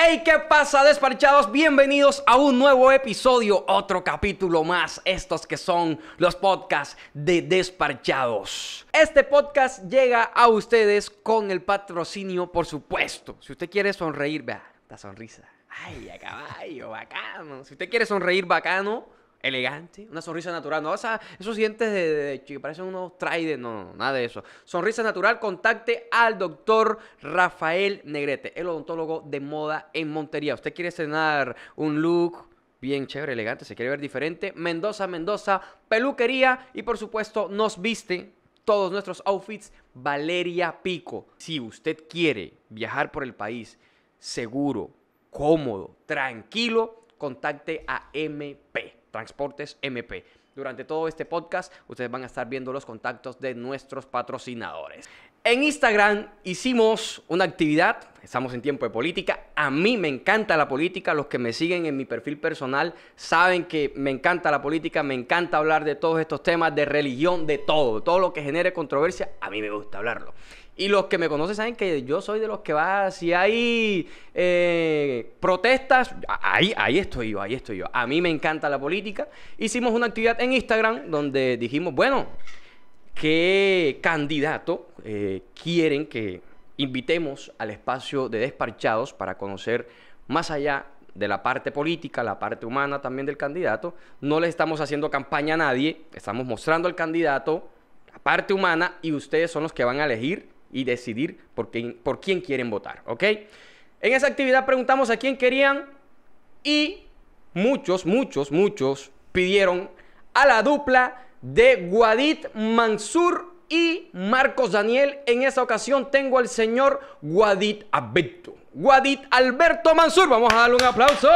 ¡Hey! ¿Qué pasa, Desparchados? Bienvenidos a un nuevo episodio, otro capítulo más, estos que son los podcasts de Desparchados. Este podcast llega a ustedes con el patrocinio, por supuesto. Si usted quiere sonreír, vea, la sonrisa. ¡Ay, a caballo! ¡Bacano! Si usted quiere sonreír bacano, elegante, una sonrisa natural. No, esa, esos dientes de, de, que parecen unos traides, no, no, nada de eso. Sonrisa natural, contacte al doctor Rafael Negrete, el odontólogo de moda en Montería. Usted quiere cenar un look bien chévere, elegante, se quiere ver diferente. Mendoza, Mendoza, peluquería y por supuesto nos viste todos nuestros outfits Valeria Pico. Si usted quiere viajar por el país seguro, cómodo, tranquilo, contacte a MP. Transportes MP. Durante todo este podcast ustedes van a estar viendo los contactos de nuestros patrocinadores. En Instagram hicimos una actividad, estamos en tiempo de política, a mí me encanta la política, los que me siguen en mi perfil personal saben que me encanta la política, me encanta hablar de todos estos temas, de religión, de todo, todo lo que genere controversia, a mí me gusta hablarlo. Y los que me conocen saben que yo soy de los que va, si hay eh, protestas, ahí, ahí estoy yo, ahí estoy yo. A mí me encanta la política. Hicimos una actividad en Instagram donde dijimos, bueno, ¿qué candidato eh, quieren que invitemos al espacio de despachados para conocer más allá de la parte política, la parte humana también del candidato. No le estamos haciendo campaña a nadie, estamos mostrando al candidato la parte humana y ustedes son los que van a elegir y decidir por, por quién quieren votar, ¿ok? En esa actividad preguntamos a quién querían y muchos, muchos, muchos pidieron a la dupla de Guadit Mansur y Marcos Daniel. En esa ocasión tengo al señor Guadit Alberto. Guadit Alberto Mansur, vamos a darle un aplauso.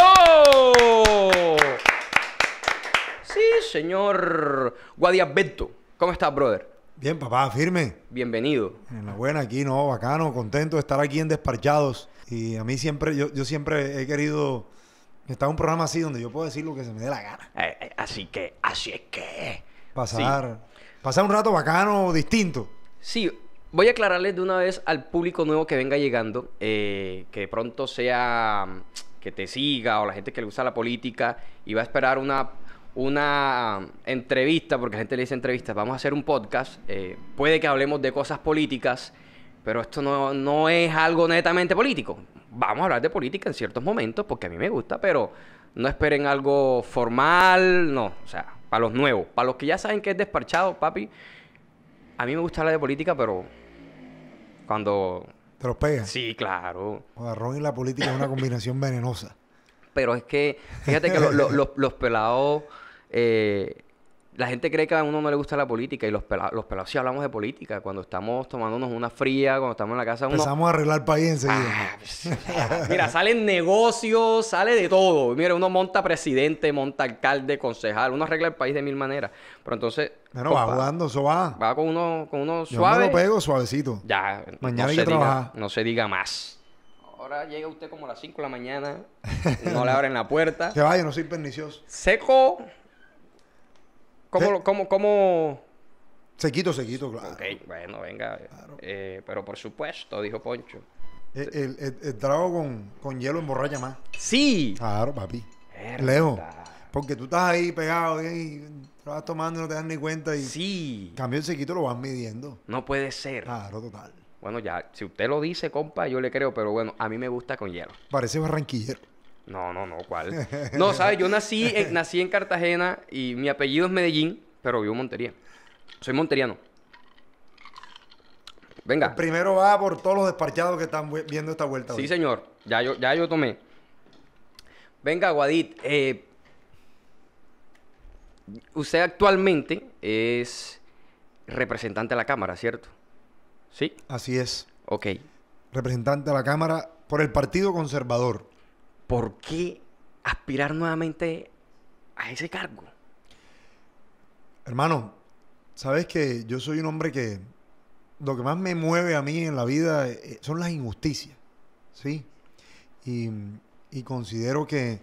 Sí, señor Guadit Alberto. ¿Cómo estás, brother? Bien, papá, firme. Bienvenido. En la buena, aquí, ¿no? Bacano, contento de estar aquí en Desparchados. Y a mí siempre, yo, yo siempre he querido estar en un programa así donde yo puedo decir lo que se me dé la gana. Eh, eh, así que, así es que. Pasar, pasar un rato bacano, distinto. Sí, voy a aclararles de una vez al público nuevo que venga llegando, eh, que de pronto sea mm, que te siga o la gente que le gusta la política y va a esperar una una entrevista, porque la gente le dice entrevistas, vamos a hacer un podcast, eh, puede que hablemos de cosas políticas, pero esto no, es algo netamente político. Vamos a hablar de política en ciertos momentos, porque a mí me gusta, pero no esperen algo formal, no, o sea, para los nuevos, para los que ya saben que es despachado, papi, a mí me gusta hablar de política, pero cuando... ¿Te los Sí, claro. O ron y la política es una combinación venenosa. Pero es que, fíjate que los pelados eh, la gente cree que a uno no le gusta la política y los, pelados, los pelados sí hablamos de política cuando estamos tomándonos una fría, cuando estamos en la casa. Uno, Empezamos a arreglar el país enseguida. Ah, mira, salen negocios, sale de todo. Mira, uno monta presidente, monta alcalde, concejal, uno arregla el país de mil maneras. Pero entonces. Bueno, pues, va jugando, eso va. Va con uno, con uno suave. Yo me lo pego suavecito. Ya, mañana no No se diga más. Ahora llega usted como a las 5 de la mañana, no le abren la puerta. Que vaya, no soy pernicioso. Seco. ¿Cómo, cómo, cómo? Sequito, sequito, claro. Ok, bueno, venga. Eh, pero por supuesto, dijo Poncho. Eh, el, el, trago con, hielo hielo emborracha más. Sí. Claro, papi. Leo. Lejos. Porque tú estás ahí pegado, y te vas tomando y no te das ni cuenta. Y sí. Cambio el sequito lo vas midiendo. No puede ser. Claro, total. Bueno, ya, si usted lo dice, compa, yo le creo, pero bueno, a mí me gusta con hielo. Parece barranquillero. No, no, no, ¿cuál? No, ¿sabes? Yo nací en, nací en Cartagena y mi apellido es Medellín, pero vivo en Montería. Soy monteriano. Venga. primero va por todos los despachados que están viendo esta vuelta. Sí, señor. Ya yo, ya yo tomé. Venga, Guadit. Eh, usted actualmente es representante de la Cámara, ¿cierto? ¿Sí? Así es. Ok. Representante de la Cámara por el Partido Conservador. ¿por qué aspirar nuevamente a ese cargo? Hermano, sabes que yo soy un hombre que lo que más me mueve a mí en la vida eh, son las injusticias, ¿sí? Y, considero que,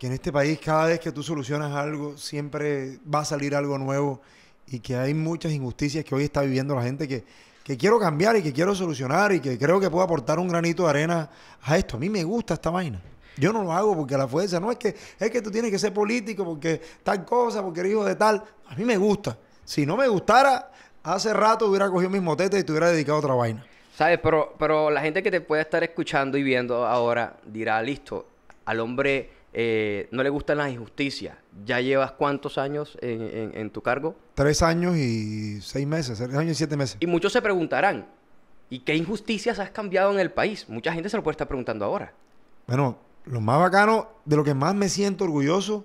en este país cada vez que tú solucionas algo siempre va a salir algo nuevo y que hay muchas injusticias que hoy está viviendo la gente que, que quiero cambiar y que quiero solucionar y que creo que puedo aportar un granito de arena a esto. A mí me gusta esta vaina. Yo no lo hago porque la fuerza, no es que, es que tú tienes que ser político porque tal cosa, porque eres hijo de tal. A mí me gusta. Si no me gustara, hace rato hubiera cogido mis motetes y te hubiera dedicado a otra vaina. ¿Sabes? Pero, pero la gente que te puede estar escuchando y viendo ahora dirá, listo, al hombre eh, no le gustan las injusticias. ¿Ya llevas cuántos años en, en, en, tu cargo? Tres años y seis meses, tres años y siete meses. Y muchos se preguntarán, ¿y qué injusticias has cambiado en el país? Mucha gente se lo puede estar preguntando ahora. Bueno, lo más bacano, de lo que más me siento orgulloso,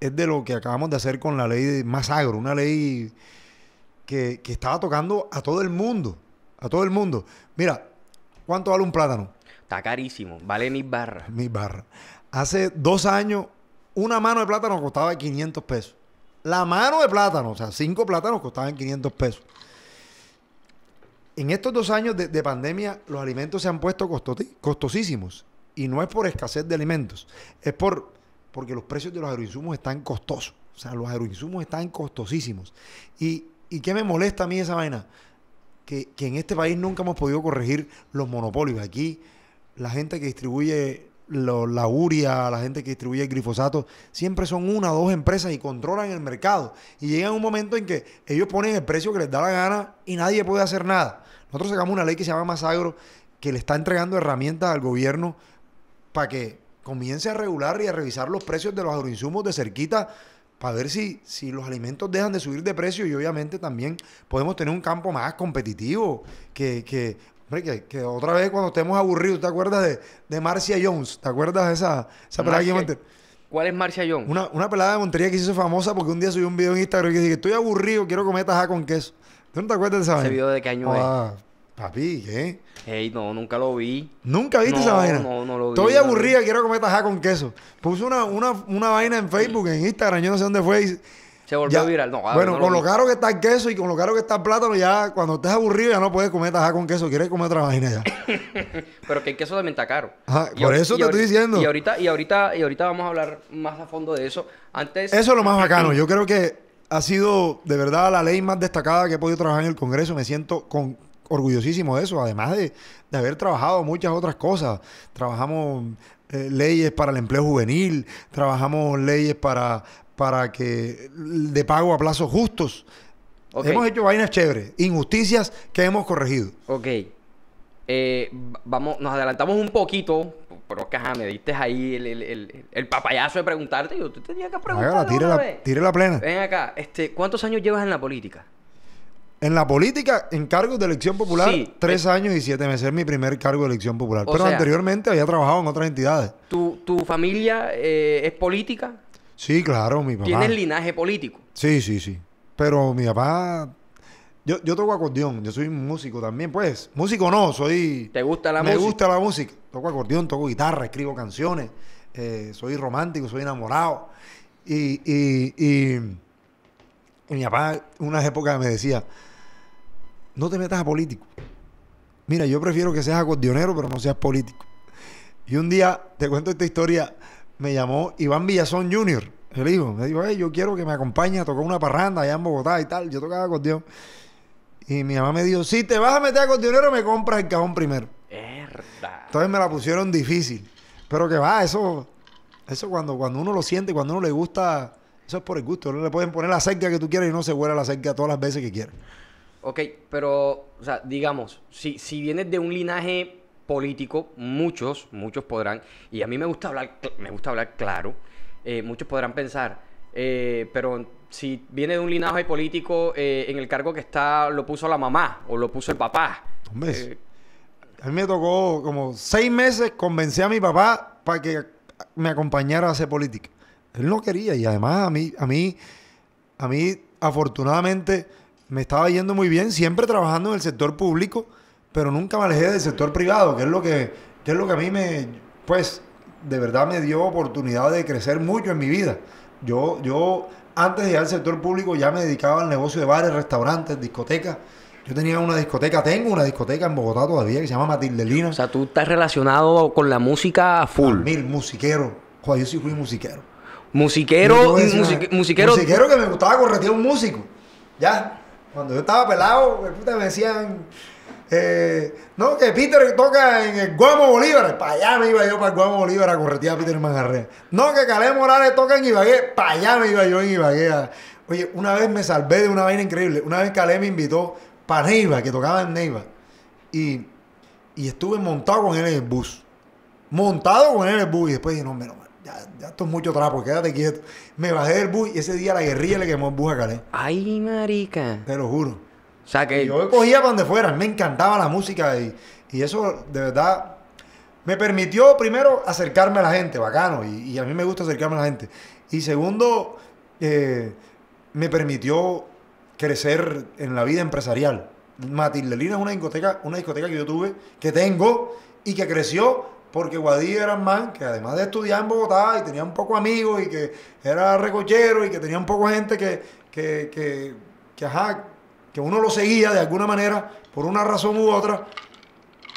es de lo que acabamos de hacer con la ley de Masagro, una ley que, estaba tocando a todo el mundo. A todo el mundo. Mira, ¿cuánto vale un plátano? Está carísimo, vale mil barras. Mil barras. Hace dos años, una mano de plátano costaba 500 pesos. La mano de plátano, o sea, cinco plátanos costaban 500 pesos. En estos dos años de, pandemia, los alimentos se han puesto costosísimos. Y no es por escasez de alimentos, es por, porque los precios de los agroinsumos están costosos. O sea, los agroinsumos están costosísimos. ¿Y, y qué me molesta a mí esa vaina? Que, en este país nunca hemos podido corregir los monopolios. Aquí la gente que distribuye la uria, la gente que distribuye el glifosato, siempre son una o dos empresas y controlan el mercado. Y llega un momento en que ellos ponen el precio que les da la gana y nadie puede hacer nada. Nosotros sacamos una ley que se llama Masagro, que le está entregando herramientas al gobierno para que comience a regular y a revisar los precios de los agroinsumos de cerquita para ver si, si los alimentos dejan de subir de precio y obviamente también podemos tener un campo más competitivo. Que, que, otra vez cuando estemos aburridos, ¿te acuerdas de, Marcia Jones? ¿Te acuerdas de esa, esa pelada que ¿Cuál es Marcia Jones? Una, una pelada de Montería que se hizo famosa porque un día subió un video en Instagram que dice que estoy aburrido, quiero comer tajada con queso. ¿Tú no te acuerdas de esa ¿Ese video de qué año ah, es? Papi, ¿qué? Ey, no, nunca lo vi. ¿Nunca viste esa vaina? No, no lo vi. Estoy aburrida, quiero comer tajá con queso. Puse una, vaina en Facebook, en Instagram, yo no sé dónde fue. Se volvió viral. bueno, con lo, caro que está el queso y con lo caro que está el plátano, ya cuando estés aburrido ya no puedes comer tajá con queso, quieres comer otra vaina ya. Pero que el queso también está caro. por eso te estoy diciendo. Y ahorita, y ahorita, y ahorita vamos a hablar más a fondo de eso. Antes. Eso es lo más bacano. Yo creo que ha sido de verdad la ley más destacada que he podido trabajar en el Congreso. Me siento con orgullosísimo de eso, además de, haber trabajado muchas otras cosas. Trabajamos eh, leyes para el empleo juvenil, trabajamos leyes para, para que de pago a plazos justos. Hemos hecho vainas chéveres, injusticias que hemos corregido. Ok. Eh, vamos, nos adelantamos un poquito, pero que me diste ahí el, papayazo de preguntarte. Yo, te tenía que preguntar. Tire, la plena. Ven acá, este, ¿cuántos años llevas en la política? En la política, en cargos de elección popular, tres años y siete meses. Es mi primer cargo de elección popular. Pero anteriormente había trabajado en otras entidades. ¿Tu, familia eh, es política? Sí, claro, mi papá. ¿Tienes linaje político? Sí, sí, sí. Pero mi papá yo, yo toco acordeón, yo soy músico también, pues. Músico no, soy. ¿Te gusta la música? Me gusta la música. Toco acordeón, toco guitarra, escribo canciones. Eh, soy romántico, soy enamorado. Y, y, y, y mi papá, unas épocas me decía, no te metas a político. Mira, yo prefiero que seas acordeonero, pero no seas político. Y un día, te cuento esta historia, me llamó Iván Villazón Jr., el hijo. Me dijo, hey, yo quiero que me acompañe a tocar una parranda allá en Bogotá y tal. Yo tocaba acordeón. Y mi mamá me dijo, si te vas a meter a acordeonero, me compras el cajón primero. Entonces me la pusieron difícil. Pero que va, eso, eso cuando, cuando uno lo siente, cuando uno le gusta, eso es por el gusto. le pueden poner la cerca que tú quieras y no se huele la cerca todas las veces que quieras. Ok, pero, o sea, digamos, si, si vienes de un linaje político, muchos, muchos podrán, y a mí me gusta hablar, me gusta hablar claro, eh, muchos podrán pensar, eh, pero si viene de un linaje político, eh, en el cargo que está lo puso la mamá o lo puso el papá. Hombre, a mí me tocó como seis meses convencer a mi papá para que me acompañara a hacer política. Él no quería y además a mí, a mí, a mí, afortunadamente me estaba yendo muy bien, siempre trabajando en el sector público, pero nunca me alejé del sector privado, que es lo que, que es lo que a mí me, pues, de verdad me dio oportunidad de crecer mucho en mi vida. Yo, yo antes de ir al sector público ya me dedicaba al negocio de bares, restaurantes, discotecas. Yo tenía una discoteca, tengo una discoteca en Bogotá todavía que se llama Matilde Lina... O sea, tú estás relacionado con la música full. mil, musiquero. Joder, yo sí fui musiquero. Musiquero, musiquero. Musiquero que me gustaba corretear un músico. Ya. Cuando yo estaba pelado, me decían, eh, no, que Peter toca en el Guamo Bolívar. Para allá me iba yo para el Guamo Bolívar a corretir a Peter Manjarre. No, que Calé Morales toca en Ibagué. Para allá me iba yo en Ibagué. Oye, una vez me salvé de una vaina increíble. Una vez Calé me invitó para Neiva, que tocaba en Neiva. Y, y estuve montado con él en el bus. Montado con él en el bus. Y después dije, no, menos ya, ya esto es mucho trapo, quédate quieto. Me bajé del bus y ese día la guerrilla le quemó el bus a Calé. Ay, marica. Te lo juro. O sea que... yo cogía para donde fuera, me encantaba la música y, y eso de verdad me permitió primero acercarme a la gente, bacano, y, a mí me gusta acercarme a la gente. Y segundo, eh, me permitió crecer en la vida empresarial. Matilde Lina es una discoteca, una discoteca que yo tuve, que tengo y que creció porque Guadí era un man que además de estudiar en Bogotá y tenía un poco amigos y que era recochero y que tenía un poco gente que, que, ajá, que uno lo seguía de alguna manera, por una razón u otra,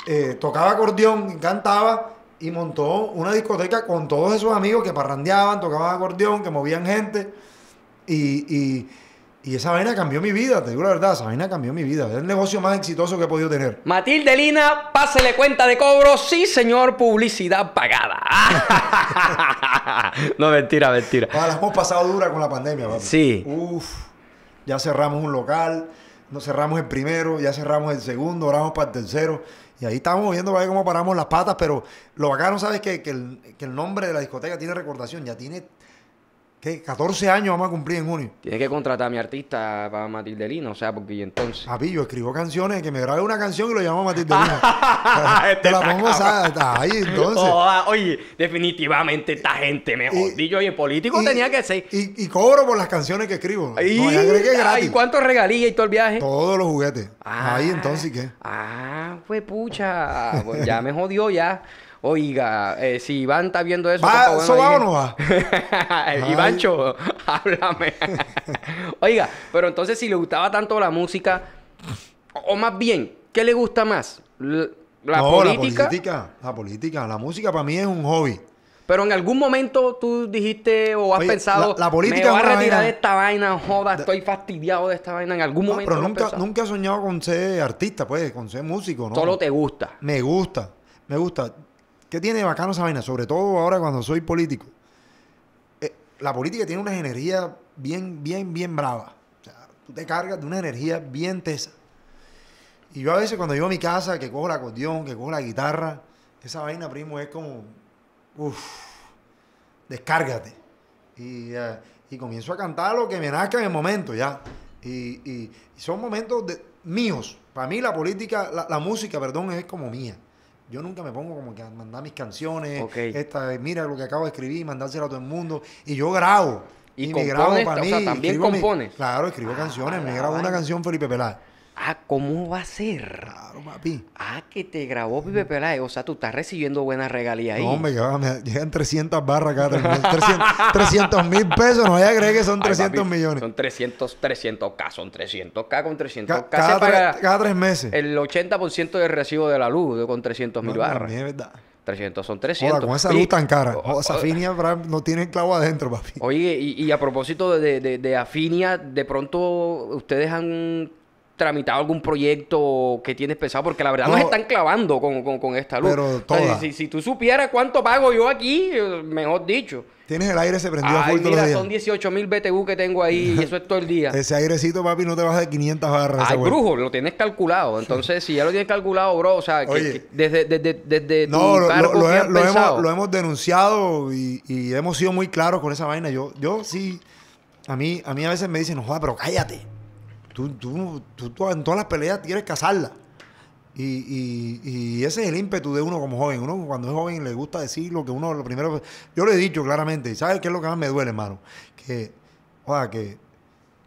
eh, tocaba acordeón, cantaba y montó una discoteca con todos esos amigos que parrandeaban, tocaban acordeón, que movían gente y y esa vaina cambió mi vida, te digo la verdad, esa vaina cambió mi vida. Es el negocio más exitoso que he podido tener. Matilde Lina, pásele cuenta de cobro. Sí, señor, publicidad pagada. no, mentira, mentira. Ah, hemos pasado dura con la pandemia, papi. Sí. Uf, ya cerramos un local, no cerramos el primero, ya cerramos el segundo, oramos para el tercero. Y ahí estamos viendo cómo paramos las patas, pero lo bacano, ¿sabes? Que, el, que el nombre de la discoteca tiene recordación, ya tiene 14 años vamos a cumplir en junio. tiene que contratar a mi artista para Matilde Lino, o sea, porque entonces. Papi, yo escribo canciones, que me grabe una canción y lo llamo Matilde Lino. Te la pongo ahí, entonces. Oh, ah, oye, definitivamente esta gente me y Oye, político tenía que ser. Y, cobro por las canciones que escribo. Y, cuántos regalías ¿Y cuánto todo el viaje? Todos los juguetes. ahí ah. entonces, ¿qué? Ah, pues pucha. pues ya me jodió ya. Oiga, eh, si Iván está viendo eso. ¿Va, o no va? Ivancho, háblame. Oiga, pero entonces si le gustaba tanto la música, o, más bien, ¿qué le gusta más? La, no, política. La política, la política. La música para mí es un hobby. Pero en algún momento tú dijiste o has pensado, la, política me voy a retirar de esta vaina, joda, estoy fastidiado de esta vaina. En algún momento. Pero nunca, nunca he soñado con ser artista, pues, con ser músico, ¿no? Solo te gusta. Me gusta, me gusta. ¿Qué tiene bacano esa vaina? Sobre todo ahora cuando soy político. Eh, la política tiene una energía bien, bien, bien brava. O sea, tú te cargas de una energía bien tesa. Y yo a veces cuando llego a mi casa, que cojo la acordeón, que cojo la guitarra, esa vaina, primo, es como, uff, descárgate. Eh, y, comienzo a cantar lo que me nazca en el momento, ya. Y, son momentos de, míos. Para mí la política, la música, perdón, es como mía. Yo nunca me pongo como que a mandar mis canciones. Okay. Esta, mira lo que acabo de escribir, mandárselo a todo el mundo. Y yo grabo. Y, me grabo para mí. O también compones. claro, escribo ah, canciones. Me grabo una canción Felipe Peláez. Ah, ¿cómo va a ser? Claro, papi. Ah, que te grabó Pipe Peláez. O sea, tú estás recibiendo buenas regalías ahí. No, me llegan, llegan 300 barras cada 300 mil pesos. No voy a creer que son 300 millones. Son 300, 300K. Son 300K con 300K. cada, tres, meses. El 80% del recibo de la luz con 300 mil no, barras. Es verdad. 300 son 300. con esa luz tan cara. O, sea, Afinia no tiene clavo adentro, papi. Oye, y, a propósito de, de Afinia, de pronto ustedes han tramitado algún proyecto que tienes pensado? Porque la verdad nos están clavando con, esta luz. Pero si, si, tú supieras cuánto pago yo aquí, eh, mejor dicho. Tienes el aire se prendió a full son 18 mil BTU que tengo ahí y eso es todo el día. Ese airecito, papi, no te vas de 500 barras. Ay, brujo, lo tienes calculado. Entonces, si ya lo tienes calculado, bro, o sea, desde, desde, desde no, lo, hemos, denunciado y, hemos sido muy claros con esa vaina. Yo, yo sí, a mí, a mí a veces me dicen, no pero cállate tú, tú, tú, en todas las peleas quieres casarla Y, y, ese es el ímpetu de uno como joven. Uno cuando es joven le gusta decir lo que uno, lo primero... Yo lo he dicho claramente, y ¿sabes qué es lo que más me duele, hermano? Que, que,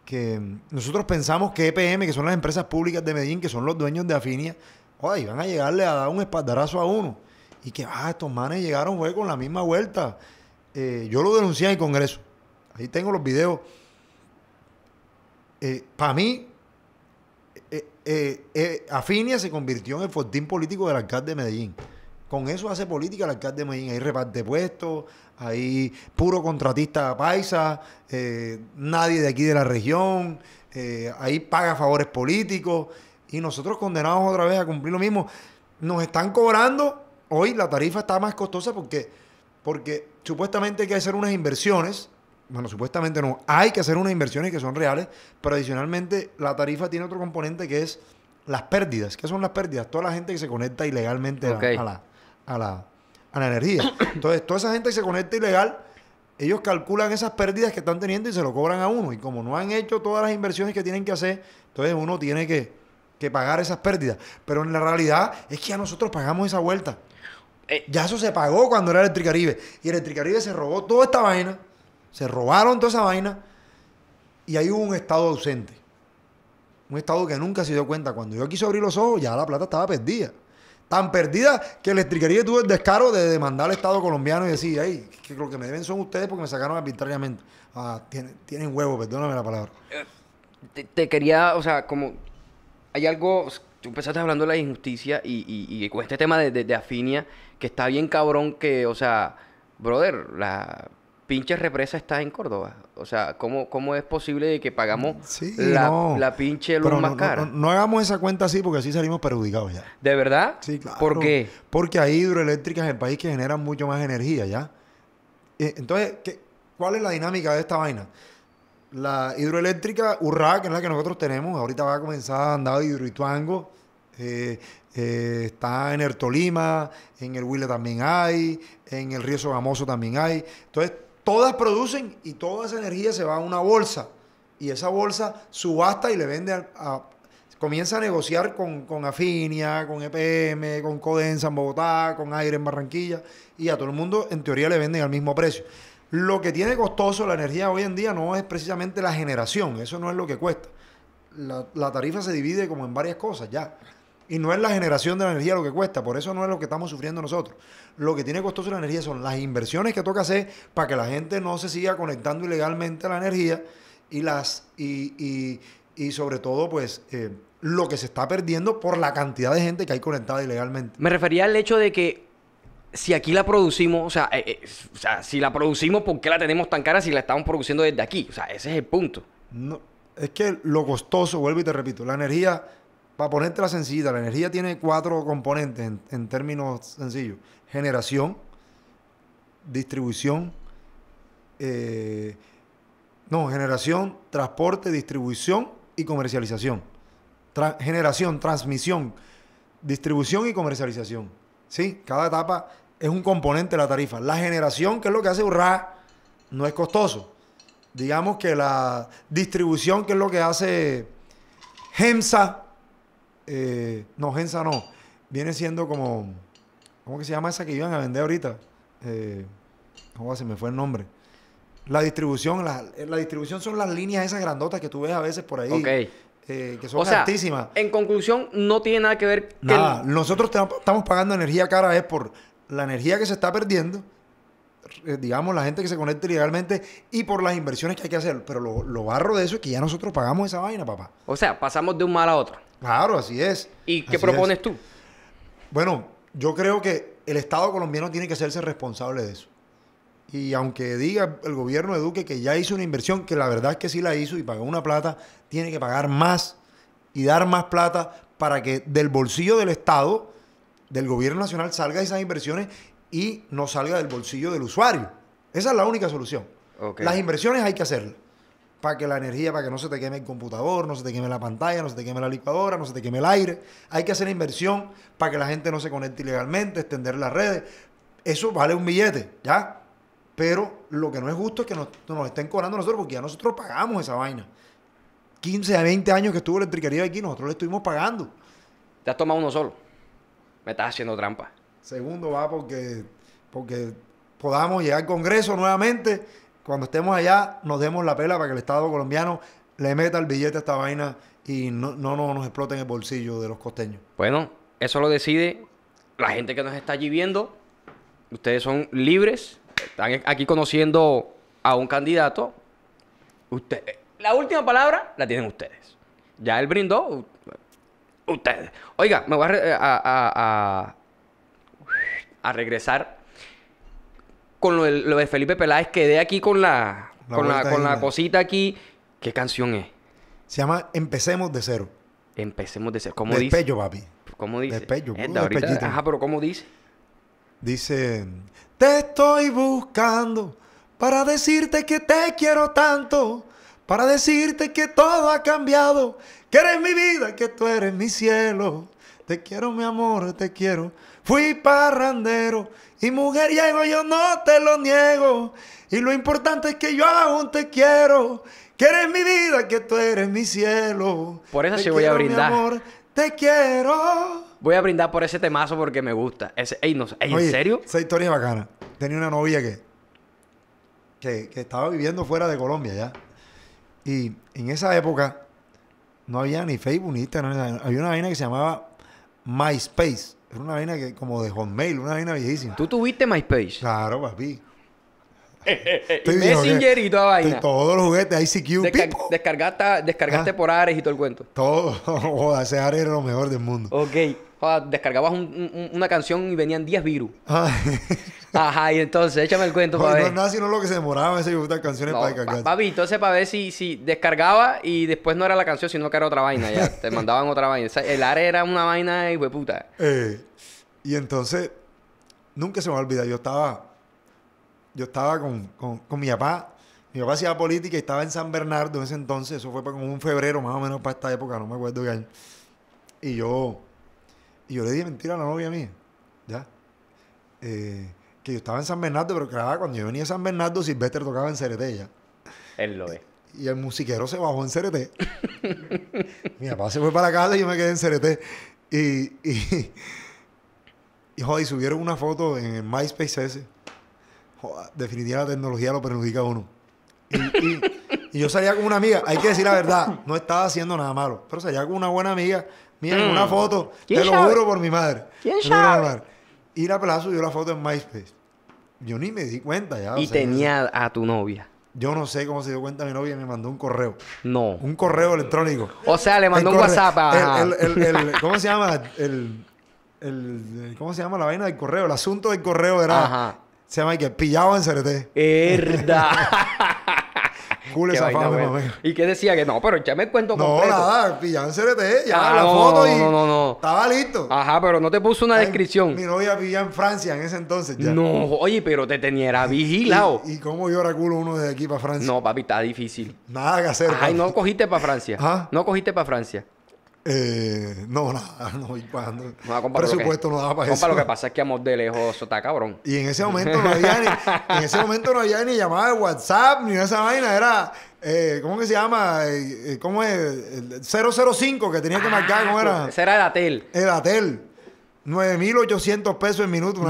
que mm, nosotros pensamos que EPM, que son las empresas públicas de Medellín, que son los dueños de Afinia, iban van a llegarle a dar un espaldarazo a uno. Y que, ah, estos manes llegaron, fue con la misma vuelta. Eh, yo lo denuncié en el Congreso. Ahí tengo los videos eh, para mí, eh, eh, Afinia se convirtió en el fortín político del alcalde de Medellín. Con eso hace política el alcalde de Medellín. Ahí de puestos, hay puro contratista paisa, nadie de aquí de la región, ahí paga favores políticos y nosotros condenados otra vez a cumplir lo mismo. Nos están cobrando, hoy la tarifa está más costosa porque, porque supuestamente hay que hacer unas inversiones bueno, supuestamente no, hay que hacer unas inversiones que son reales, pero adicionalmente la tarifa tiene otro componente que es las pérdidas. ¿Qué son las pérdidas? Toda la gente que se conecta ilegalmente a, la, energía. Entonces, toda esa gente que se conecta ilegal, ellos calculan esas pérdidas que están teniendo y se lo cobran a uno. Y como no han hecho todas las inversiones que tienen que hacer, entonces uno tiene que, pagar esas pérdidas. Pero en la realidad es que ya nosotros pagamos esa vuelta. Eh. ya eso se pagó cuando era Electricaribe. Y Electricaribe se robó toda esta vaina se robaron toda esa vaina y hay un Estado ausente. Un Estado que nunca se dio cuenta. Cuando yo quise abrir los ojos, ya la plata estaba perdida. Tan perdida que la estriquería tuvo el descaro de demandar al Estado colombiano y decir, ay, que lo que me deben son ustedes porque me sacaron arbitrariamente. Ah, tienen, huevo, perdóname la palabra. Eh, te, quería, o sea, como hay algo, tú empezaste hablando de la injusticia y, y, con este tema de, de, Afinia, que está bien cabrón que, o sea, brother, la, pinche represa está en Córdoba. O sea, ¿cómo, cómo es posible que pagamos mm, la, pinche luz más cara? No, hagamos esa cuenta así porque así salimos perjudicados ya. ¿De verdad? Sí, claro. ¿Por qué? Porque hay hidroeléctricas en el país que generan mucho más energía ya. Eh, entonces, ¿cuál es la dinámica de esta vaina? La hidroeléctrica urra que es la que nosotros tenemos, ahorita va a comenzar a andar hidroituango. Eh, eh, está en el Tolima, en el Huila también hay, en el Río Sogamoso también hay. Entonces, todas producen y toda esa energía se va a una bolsa. Y esa bolsa subasta y le vende a, comienza a negociar con, con, Afinia, con EPM, con Codensa en Bogotá, con Aire en Barranquilla, y a todo el mundo en teoría le venden al mismo precio. Lo que tiene costoso la energía hoy en día no es precisamente la generación, eso no es lo que cuesta. La, la tarifa se divide como en varias cosas ya. Y no es la generación de la energía lo que cuesta, por eso no es lo que estamos sufriendo nosotros. Lo que tiene costoso la energía son las inversiones que toca hacer para que la gente no se siga conectando ilegalmente a la energía y las y, sobre todo pues eh, lo que se está perdiendo por la cantidad de gente que hay conectada ilegalmente. Me refería al hecho de que si aquí la producimos, eh, eh, o sea, si la producimos, ¿por qué la tenemos tan cara si la estamos produciendo desde aquí? O sea, ese es el punto. No, es que lo costoso, vuelvo y te repito, la energía para la sencilla, la energía tiene cuatro componentes en, términos sencillos. Generación, distribución, eh, no, generación, transporte, distribución y comercialización. generación, transmisión, distribución y comercialización. ¿Sí? Cada etapa es un componente de la tarifa. La generación, que es lo que hace Urra, no es costoso. Digamos que la distribución, que es lo que hace GEMSA, eh, no, Gensa no. Viene siendo como. ¿Cómo que se llama esa que iban a vender ahorita? Eh, ¿Cómo se me fue el nombre? La distribución, eh, la, distribución son las líneas esas grandotas que tú ves a veces por ahí. Ok. Eh, que son altísimas. En conclusión, no tiene nada que ver. Nada. Nosotros estamos pagando energía cara vez por la energía que se está perdiendo, digamos, la gente que se conecta ilegalmente y por las inversiones que hay que hacer. Pero lo barro de eso es que ya nosotros pagamos esa vaina, papá. O sea, pasamos de un mal a otro. Claro, así es. ¿Y qué propones tú? Bueno, yo creo que el Estado colombiano tiene que hacerse responsable de eso. Y aunque diga el gobierno de Duque que ya hizo una inversión, que la verdad es que sí la hizo y pagó una plata, tiene que pagar más y dar más plata para que del bolsillo del Estado, del gobierno nacional, salga esas inversiones y no salga del bolsillo del usuario. Esa es la única solución. Las inversiones hay que hacerlas para que la energía, para que no se te queme el computador, no se te queme la pantalla, no se te queme la licuadora, no se te queme el aire. Hay que hacer inversión para que la gente no se conecte ilegalmente, extender las redes. Eso vale un billete, ¿ya? Pero lo que no es justo es que nos, nos estén cobrando nosotros, porque ya nosotros pagamos esa vaina. 15 a 20 años que estuvo la electricería aquí, nosotros le estuvimos pagando. Te has tomado uno solo. Me estás haciendo trampa. Segundo va porque, porque podamos llegar al Congreso nuevamente cuando estemos allá nos demos la pela para que el Estado colombiano le meta el billete a esta vaina y no, no, nos exploten el bolsillo de los costeños. Bueno, eso lo decide la gente que nos está allí viendo. Ustedes son libres, están aquí conociendo a un candidato. Usted, la última palabra la tienen ustedes. Ya él brindó. Ustedes. Oiga, me voy a, a, a, a regresar con lo de, Felipe Peláez, quedé aquí con la, con, la, cosita aquí. ¿Qué canción es? Se llama Empecemos de cero. Empecemos de cero. ¿Cómo dice? dice? papi. ¿Cómo dice? Eh, ahorita, ajá, pero ¿cómo dice? Dice, te estoy buscando para decirte que te quiero tanto, para decirte que todo ha cambiado, que eres mi vida, que tú eres mi cielo. Te quiero, mi amor, te quiero. Fui parrandero y mujer llego, yo no te lo niego. Y lo importante es que yo aún te quiero. Que eres mi vida, que tú eres mi cielo. Por eso te sí voy a brindar. Mi amor, te quiero. Voy a brindar por ese temazo porque me gusta. Ese, ¿En serio? Esa historia es bacana. Tenía una novia que, que, que estaba viviendo fuera de Colombia ya. Y en esa época no había ni Facebook ni Instagram. Había una vaina que se llamaba MySpace. Era una vaina que, como de Hotmail, una vaina viejísima. ¿Tú tuviste MySpace? Claro, papi. y Messenger y toda vaina. Todos los juguetes, ICQ. Desca descargaste, descargaste ah. por Ares y todo el cuento. Todo. Joder, ese Ares era lo mejor del mundo. Ok. Joder, descargabas una canción y venían 10 virus. Ah. Ajá, y entonces, échame el cuento para no, ver. No nada sino lo que se demoraba ese gustan canciones para descargar. Papi, entonces para ver si, si descargaba y después no era la canción, sino que era otra vaina te mandaban otra vaina. el área era una vaina y hueputa. Eh, y entonces, nunca se me va a olvidar. Yo estaba, yo estaba con, mi papá. Mi papá hacía política y estaba en San Bernardo en ese entonces. Eso fue como un febrero más o menos para esta época, no me acuerdo qué año. Y yo y yo le dije mentira a la novia mía, ¿ya? Eh, que yo estaba en San Bernardo, pero claro, cuando yo venía a San Bernardo, Silvestre tocaba en CRT, ya. Él lo ve. Y el musiquero se bajó en CRT. Mi papá se fue para la casa y yo me quedé en CRT. Y, y, joder, subieron una foto en el MySpace ese. Joder, definitivamente la tecnología lo perjudica a uno. y yo salía con una amiga, hay que decir la verdad, no estaba haciendo nada malo, pero salía con una buena amiga Mira, mm. una foto, te lo juro por mi madre. ¿Quién sabe? Ir Y la y subió la foto en MySpace. Yo ni me di cuenta ya. Y tenía a tu novia. Yo no sé cómo se dio cuenta mi novia y me mandó un correo. No. Un correo electrónico. O sea, le mandó un WhatsApp. A... ¿Cómo se llama? ¿Cómo se llama la vaina del correo? El asunto del correo era. Se llama que pillado en CRT. ¡Herda! Y que decía que no, pero ya me cuento completo. No, nada, Pillán se ya ah, la no, foto y no, no, no. estaba listo. Ajá, pero no te puso una descripción. Mi novia vivía en Francia en ese entonces ya. No, oye, pero te tenía vigilado. ¿Y, cómo yo culo uno desde aquí para Francia? No, papi, está difícil. Nada que hacer. Ay, no cogiste para Francia. ¿Ah? No cogiste para Francia. Eh, no, nada, no, y cuando. No, presupuesto no daba para compa, eso. lo que pasa es que amor de lejos, eso está cabrón. Y en ese momento no había ni, en ese momento no había ni llamada de WhatsApp, ni esa vaina, era. Eh, ¿Cómo que se llama? Eh, ¿Cómo es? 005 que tenía que marcar, ¿cómo era? Ese ah, era el Atel. El Atel. 9.800 pesos en minuto.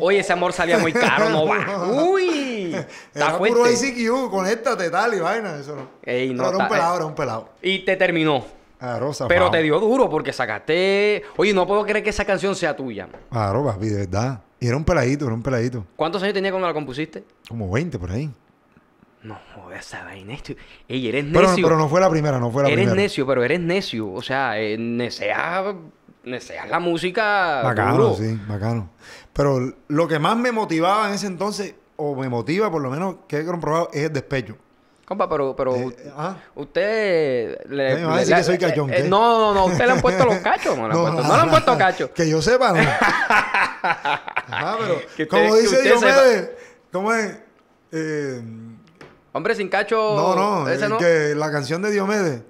oye, ese amor salía muy caro, no va. Uy, está puro ICQ, conéctate, tal y vaina. Eso no. no, era un pelado, era un pelado. Y te terminó. Pero te dio duro porque sacaste. Oye, no puedo creer que esa canción sea tuya. Claro, papi, de verdad. Y era un peladito, era un peladito. ¿Cuántos años tenía cuando la compusiste? Como 20 por ahí. No, esa vaina. Ey, eres necio. Pero, no fue la primera, no fue la primera. Eres necio, pero eres necio. O sea, eh, neceas neseas, la música. Bacano, sí, bacano. Pero lo que más me motivaba en ese entonces, o me motiva por lo menos que he comprobado, es el despecho. Compa, pero, pero eh, ah. usted le, va a decir que soy eh, no, no, no, usted le han puesto los cachos, no, le han puesto cachos. Que yo sepa, pero como dice Diomedes, ¿cómo es? Eh, hombre sin cacho. No, no, Que la canción de Diomedes.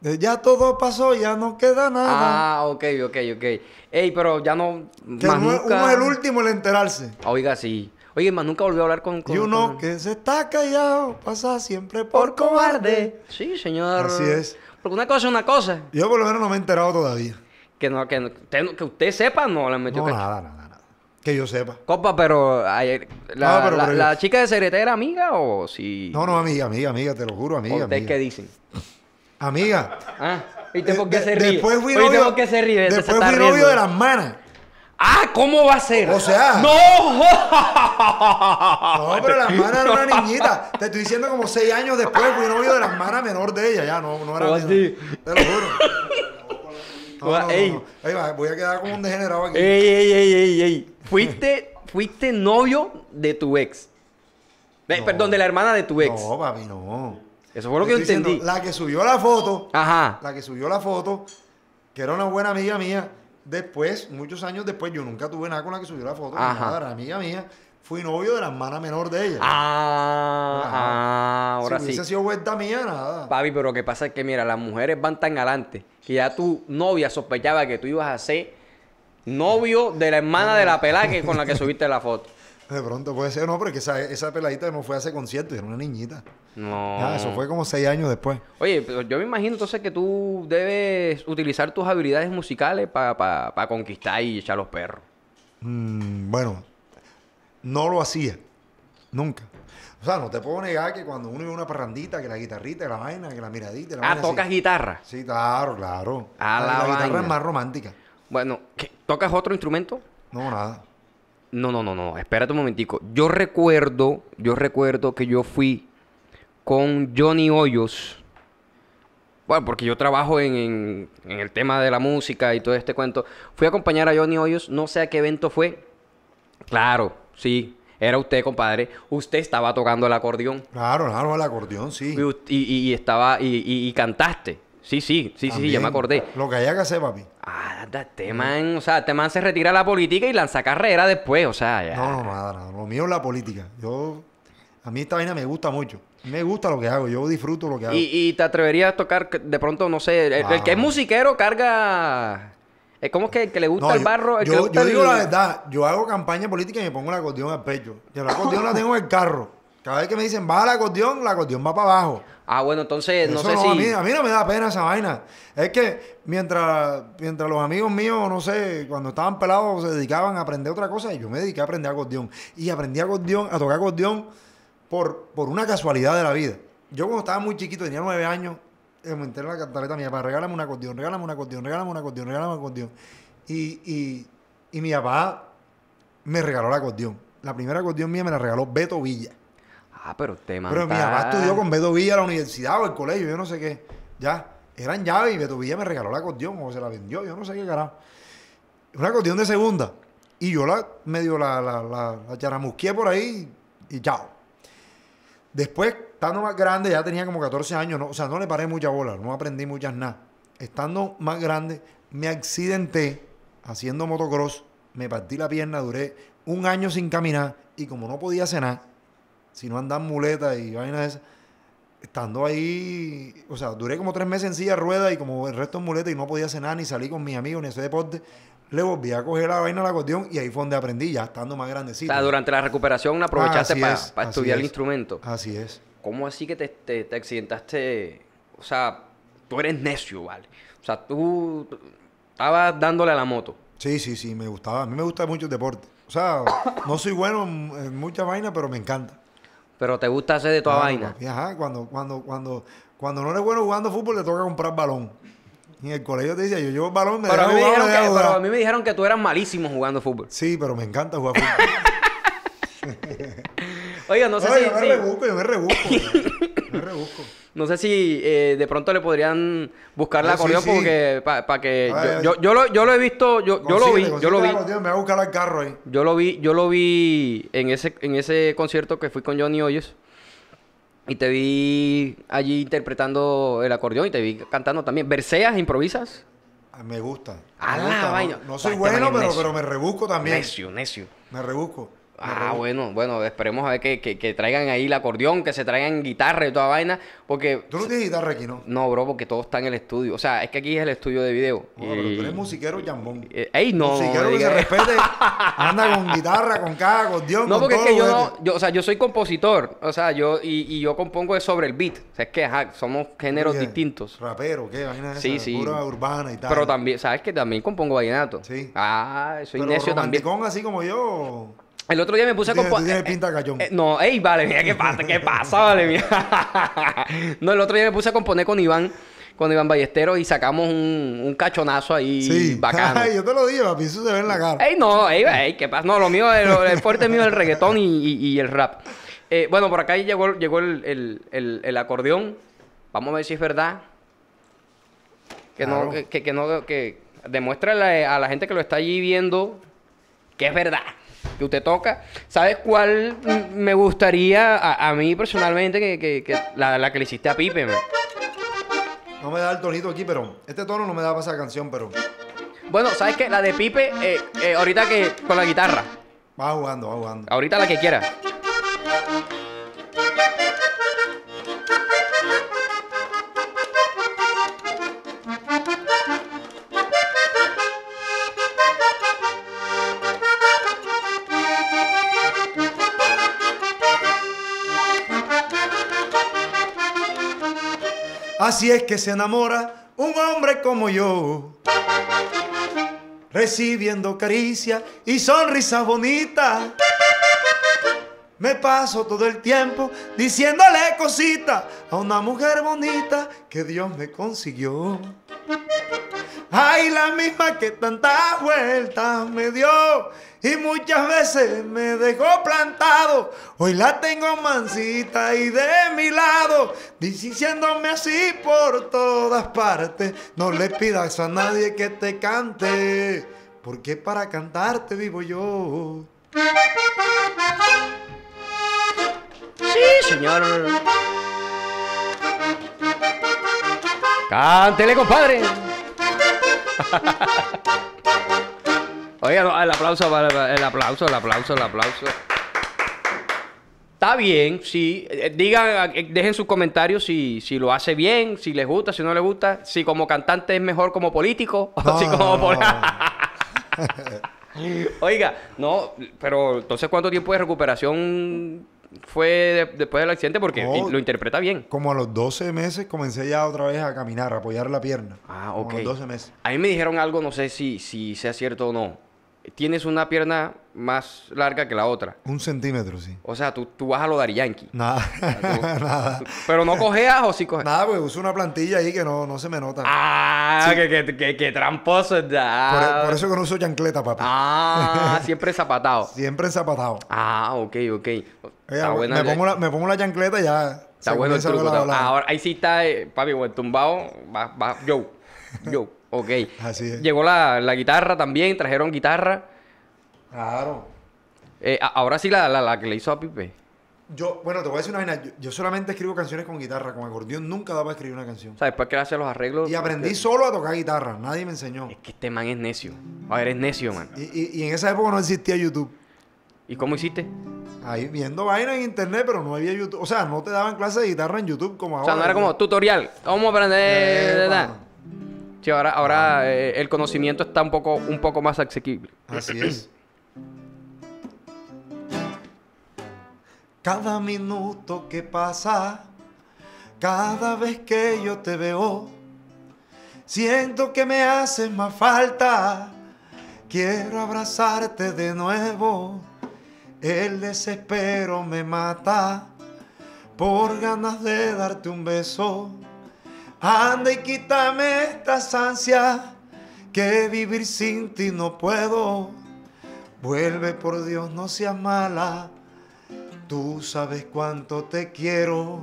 Ya todo pasó, ya no queda nada. Ah, ok, ok, ok. Ey, pero ya no. uno es el último en enterarse. Oiga, sí. Oye, más nunca volvió a hablar con... con y uno que se está callado pasa siempre por, cobarde. Sí, señor. Así es. Porque una cosa es una cosa. Yo por lo menos no me he enterado todavía. Que no, que, usted, que usted sepa, no la metió no, nada, nada, nada. Que yo sepa. Copa, pero eh, La, no, pero la, chica de secretaria era amiga o si... No, no, amiga, amiga, amiga, te lo juro, amiga, amiga. qué dicen? Amiga. Ah, y por qué se ríe? Después fui novio... que se ríe? Después fui novio de las manas. Ah, ¿cómo va a ser? O sea. ¡No! no, pero la hermana era una niñita. Te estoy diciendo como seis años después, fui novio de la hermana menor de ella, ya, no, no era. así? Te lo juro. No, voy a quedar como un degenerado aquí. Ey, ey, ey, ey, ey. Fuiste, fuiste novio de tu ex. perdón, de la hermana de tu ex. No, papi, no. Eso fue lo que yo entendí. la que subió la foto. Ajá. La que subió la foto, que era una buena amiga mía después, muchos años después, yo nunca tuve nada con la que subió la foto. Ajá. era amiga mía. Fui novio de la hermana menor de ella. Ah, ah ahora sí. Si hubiese sido vuelta mía, nada. Papi, pero lo que pasa es que, mira, las mujeres van tan adelante que ya tu novia sospechaba que tú ibas a ser novio de la hermana de la pelaje con la que subiste la foto. De pronto puede ser, no, porque esa, esa peladita no fue a ese concierto, era una niñita. No. eso fue como seis años después. Oye, pero yo me imagino entonces que tú debes utilizar tus habilidades musicales para conquistar y echar los perros. Mm, bueno, no lo hacía. Nunca. O sea, no te puedo negar que cuando uno ve una parrandita, que la guitarrita, que la vaina, que la miradita, la Ah, tocas guitarra. Sí, claro, claro. Ah, la, guitarra es más romántica. Bueno, ¿tocas otro instrumento? No, nada. No, no, no, no, espérate un momentico. Yo recuerdo, yo recuerdo que yo fui con Johnny Hoyos. Bueno, porque yo trabajo en, el tema de la música y todo este cuento. Fui a acompañar a Johnny Hoyos, no sé a qué evento fue. Claro, sí, era usted, compadre. Usted estaba tocando el acordeón. Claro, claro, el acordeón, sí. Y, y, y estaba, y, y cantaste. Sí, sí, sí, sí, ya me acordé. Lo que haya que hacer, papi. Ah, este man, o sea, este man se retira la política y lanza carrera después, o sea, ya. No, no, lo mío es la política. Yo, a mí esta vaina me gusta mucho. Me gusta lo que hago, yo disfruto lo que hago. ¿Y, te atreverías a tocar de pronto, no sé, el, que es musiquero carga... ¿Cómo es que el que le gusta el barro? yo, digo la verdad, yo hago campaña política y me pongo la acordeón al pecho. Yo la acordeón la tengo en el carro. Cada vez que me dicen, baja la acordeón, la acordeón va para abajo. Ah, bueno, entonces no sé si. A mí, a mí, no me da pena esa vaina. Es que mientras, mientras los amigos míos, no sé, cuando estaban pelados se dedicaban a aprender otra cosa, y yo me dediqué a aprender acordeón. Y aprendí acordeón, a tocar acordeón por, por una casualidad de la vida. Yo cuando estaba muy chiquito, tenía nueve años, eh, me enteré en la cantaleta mi papá, regálame un acordeón, regálame una acordeón, regálame un acordeón, regálame un acordeón. Y, y mi papá me regaló la acordeón. La primera acordeón mía me la regaló Beto Villa. Ah, pero tema. Pero mi mamá estudió con Beto a la universidad o el colegio, yo no sé qué. Ya, eran llaves y Beto me regaló la acordeón o se la vendió, yo no sé qué carajo. Una cuestión de segunda. Y yo la medio la, la, charamusqué por ahí y chao. Después, estando más grande, ya tenía como 14 años, no, o sea, no le paré mucha bola, no aprendí muchas nada. Estando más grande, me accidenté haciendo motocross, me partí la pierna, duré un año sin caminar y como no podía cenar, si no andan muletas y vainas esas. Estando ahí, o sea, duré como tres meses en silla rueda y como el resto en muleta y no podía hacer nada ni salir con mis amigos ni hacer deporte. Le volví a coger la vaina la acordeón y ahí fue donde aprendí, ya estando más grandecito. O sea, durante la recuperación ah, aprovechaste para, estudiar el instrumento. Así es. ¿Cómo así que te, te, accidentaste? O sea, tú eres necio, ¿vale? O sea, tú estabas dándole a la moto. Sí, sí, sí, me gustaba. A mí me gusta mucho el deporte. O sea, no soy bueno en, en muchas vainas, pero me encanta. Pero te gusta hacer de toda vaina. ajá, cuando, cuando, cuando, cuando no eres bueno jugando fútbol, te toca comprar balón. Y en el colegio te decía, yo llevo el balón, me pero, a mí me, dijeron que, pero a mí me dijeron que tú eras malísimo jugando fútbol. Sí, pero me encanta jugar fútbol. Oiga, no sé si... Yo me rebuco yo me rebuco rebusco. No sé si eh, de pronto le podrían buscar la acordeón ah, porque para que yo, yo, lo, yo lo he visto, yo, yo lo vi, yo lo vi. carro Yo lo vi, yo lo vi en ese en ese concierto que fui con Johnny Hoyos. Y te vi allí interpretando el acordeón y te vi cantando también. ¿Verseas, improvisas? Ah, me gusta. No, ah, soy bueno, pero, pero, me rebusco también. necio. Me rebusco. Ah, bueno, bueno, esperemos a ver que, que, traigan ahí el acordeón, que se traigan guitarra y toda vaina, porque... ¿Tú no tienes guitarra aquí, no? No, bro, porque todo está en el estudio. O sea, es que aquí es el estudio de video. pero tú eres musiquero jambón. Eh, ey, no. Musiquero que respete, anda con guitarra, con con acordeón, No, porque es que yo no, yo, o sea, yo soy compositor, o sea, yo, y, y yo compongo sobre el beat. O sea, es que, somos géneros distintos. Rapero, ¿qué? Vaina sí, esa, sí. Pura urbana y tal. Pero también, ¿sabes que También compongo vallenato. Sí. Ah, soy pero necio también. así como yo... El otro día me puse a componer. Eh, eh, no, ey, vale, mira qué pasa, qué pasa, vale, no, el otro día me puse a componer con Iván, con Iván Ballesteros y sacamos un, cachonazo ahí bacano. yo te lo digo, papi, eso se ve en la cara. Ey, no, ey, ey, qué pasa. No, lo mío, el, fuerte mío es el reggaetón y, el rap. Eh, bueno, por acá llegó, llegó el, el, el, acordeón. Vamos a ver si es verdad. Que no, que, que, no, que demuestra a la gente que lo está allí viendo que es verdad que usted toca. ¿Sabes cuál me gustaría a, mí personalmente que, la, que le hiciste a Pipe? No me da el tonito aquí, pero este tono no me da para esa canción, pero... Bueno, ¿sabes qué? La de Pipe, eh, eh, ahorita que con la guitarra. Va jugando, va jugando. Ahorita la que quiera. Así es que se enamora un hombre como yo. Recibiendo caricias y sonrisas bonitas. Me paso todo el tiempo diciéndole cositas a una mujer bonita que Dios me consiguió. Ay, la misma que tantas vueltas me dio y muchas veces me dejó plantado. Hoy la tengo mansita y de mi lado, diciéndome así por todas partes. No le pidas a nadie que te cante, porque para cantarte vivo yo. Sí, señor. Cántele, compadre. Oiga, el aplauso, el aplauso, el aplauso, el aplauso. Está bien, sí. Eh, digan, eh, dejen sus comentarios si, lo hace bien, si les gusta, si no les gusta, si como cantante es mejor como político, como Oiga, no, pero entonces ¿cuánto tiempo de recuperación fue después del accidente porque lo interpreta bien. Como a los 12 meses comencé ya otra vez a caminar, a apoyar la pierna. Ah, ok. a los 12 meses. A mí me dijeron algo, no sé si, si sea cierto o no. Tienes una pierna más larga que la otra. Un centímetro, sí. O sea, tú, tú vas a lo dar Yankee. Nada. Nada. pero no cojeas o sí cojeas. Nada, pues uso una plantilla ahí que no, no se me nota. Ah, que, que, tramposo es por, eso que no uso chancleta, papá. Ah, siempre zapatado. siempre zapatado. Ah, ok, ok me, pongo la, chancleta y ya. Está bueno el truco. ahí sí está, eh, papi, el pues, tumbado. Va, yo, yo, ok. Así es. Llegó la, guitarra también, trajeron guitarra. Claro. Eh, ahora sí la, que le hizo a Pipe. Yo, bueno, te voy a decir una vaina. Yo, solamente escribo canciones con guitarra, con acordeón nunca daba a escribir una canción. O sea, después que le los arreglos. Y aprendí solo a tocar guitarra, nadie me enseñó. Es que este man es necio. A ver, es necio, man. y en esa época no existía YouTube. ¿Y cómo hiciste? Ahí viendo vainas en internet, pero no había YouTube. O sea, no te daban clases de guitarra en YouTube como ahora. O sea, no era como tutorial. ¿Cómo aprender? Eh, sí, ahora, ahora ah. eh, el conocimiento está un poco, un poco más asequible. Así es. Cada minuto que pasa, cada vez que yo te veo, siento que me haces más falta. Quiero abrazarte de nuevo el desespero me mata por ganas de darte un beso. Anda y quítame esta ansia que vivir sin ti no puedo. Vuelve por Dios, no seas mala. Tú sabes cuánto te quiero.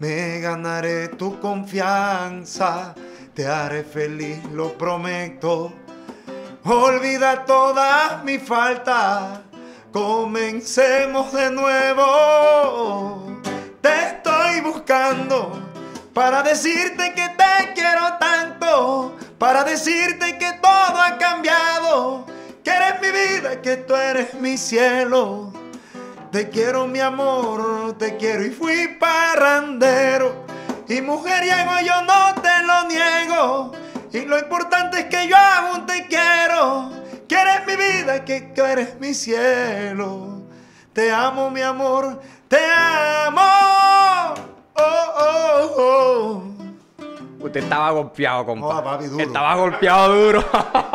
Me ganaré tu confianza. Te haré feliz, lo prometo. Olvida todas mis faltas Comencemos de nuevo. Te estoy buscando para decirte que te quiero tanto, para decirte que todo ha cambiado, que eres mi vida, que tú eres mi cielo. Te quiero mi amor, te quiero y fui parrandero. Y mujeriego yo no te lo niego. Y lo importante es que yo aún te quiero que eres mi vida, que, eres mi cielo. Te amo, mi amor, te amo. Oh, oh, oh. Usted estaba golpeado, compa. Estaba golpeado duro.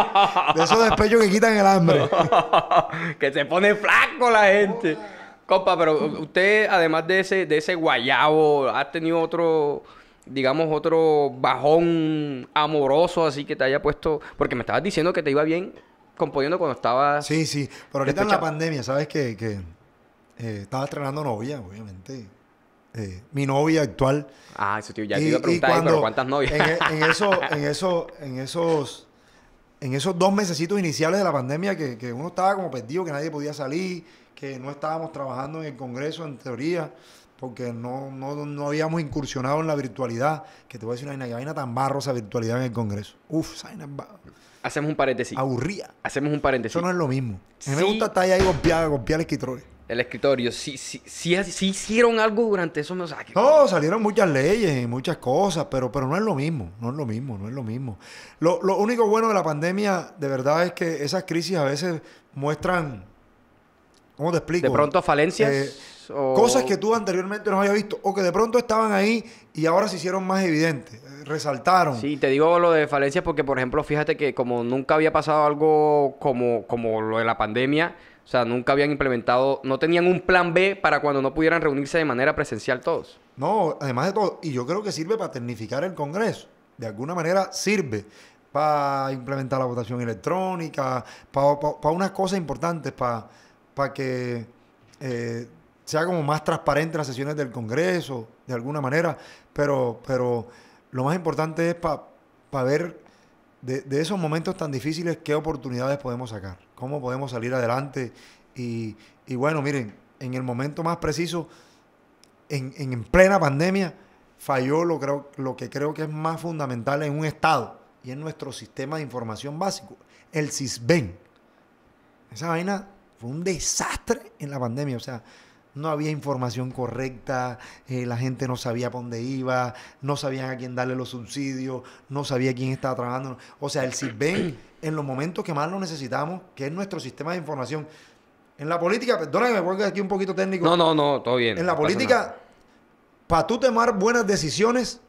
De esos despechos que quitan el hambre. que se pone flaco la gente. Compa, pero usted, además de ese, de ese guayabo, ¿ha tenido otro, digamos, otro bajón amoroso así que te haya puesto? Porque me estabas diciendo que te iba bien componiendo cuando estaba Sí, sí. Pero ahorita en la pandemia, ¿sabes que, que eh, estaba estrenando novia, obviamente. Eh, mi novia actual. Ah, eso tío, ya te iba a pero ¿cuántas novias? En, e, en, eso, en, eso, en esos en esos dos mesecitos iniciales de la pandemia que, uno estaba como perdido, que nadie podía salir, que no estábamos trabajando en el Congreso en teoría, porque no, no, no habíamos incursionado en la virtualidad, que te voy a decir una vaina, vaina tan barrosa virtualidad en el Congreso. Uf, esa vaina Hacemos un paréntesis. Aburría. Hacemos un paréntesis. Eso no es lo mismo. A mí me gusta estar ahí golpeado, golpear el escritorio. El escritorio. Sí, sí, sí, sí hicieron algo durante eso, no meses. No, salieron muchas leyes y muchas cosas, pero, pero no es lo mismo. No es lo mismo, no es lo mismo. Lo, único bueno de la pandemia, de verdad, es que esas crisis a veces muestran... ¿Cómo te explico? De pronto falencias. Eh, Cosas que tú anteriormente no habías visto o que de pronto estaban ahí y ahora se hicieron más evidentes, resaltaron. Sí, te digo lo de falencias porque, por ejemplo, fíjate que como nunca había pasado algo como, como lo de la pandemia, o sea, nunca habían implementado, no tenían un plan B para cuando no pudieran reunirse de manera presencial todos. No, además de todo, y yo creo que sirve para tecnificar el Congreso. De alguna manera sirve para implementar la votación electrónica, para, unas cosas importantes, para, para que eh, sea como más transparente las sesiones del Congreso, de alguna manera, pero, pero lo más importante es para ver de, esos momentos tan difíciles qué oportunidades podemos sacar, cómo podemos salir adelante. Y, bueno, miren, en el momento más preciso, en, plena pandemia, falló lo, lo que creo que es más fundamental en un Estado, y en nuestro sistema de información básico, el CISBEN. Esa vaina fue un desastre en la pandemia, o sea, no había información correcta, eh, la gente no sabía para dónde iba, no sabían a quién darle los subsidios, no sabía quién estaba trabajando. O sea, el Ciben en los momentos que más lo necesitamos, que es nuestro sistema de información. En la política, perdona que me aquí un poquito técnico. No, no, no, todo bien. En la política, para tú tomar buenas decisiones,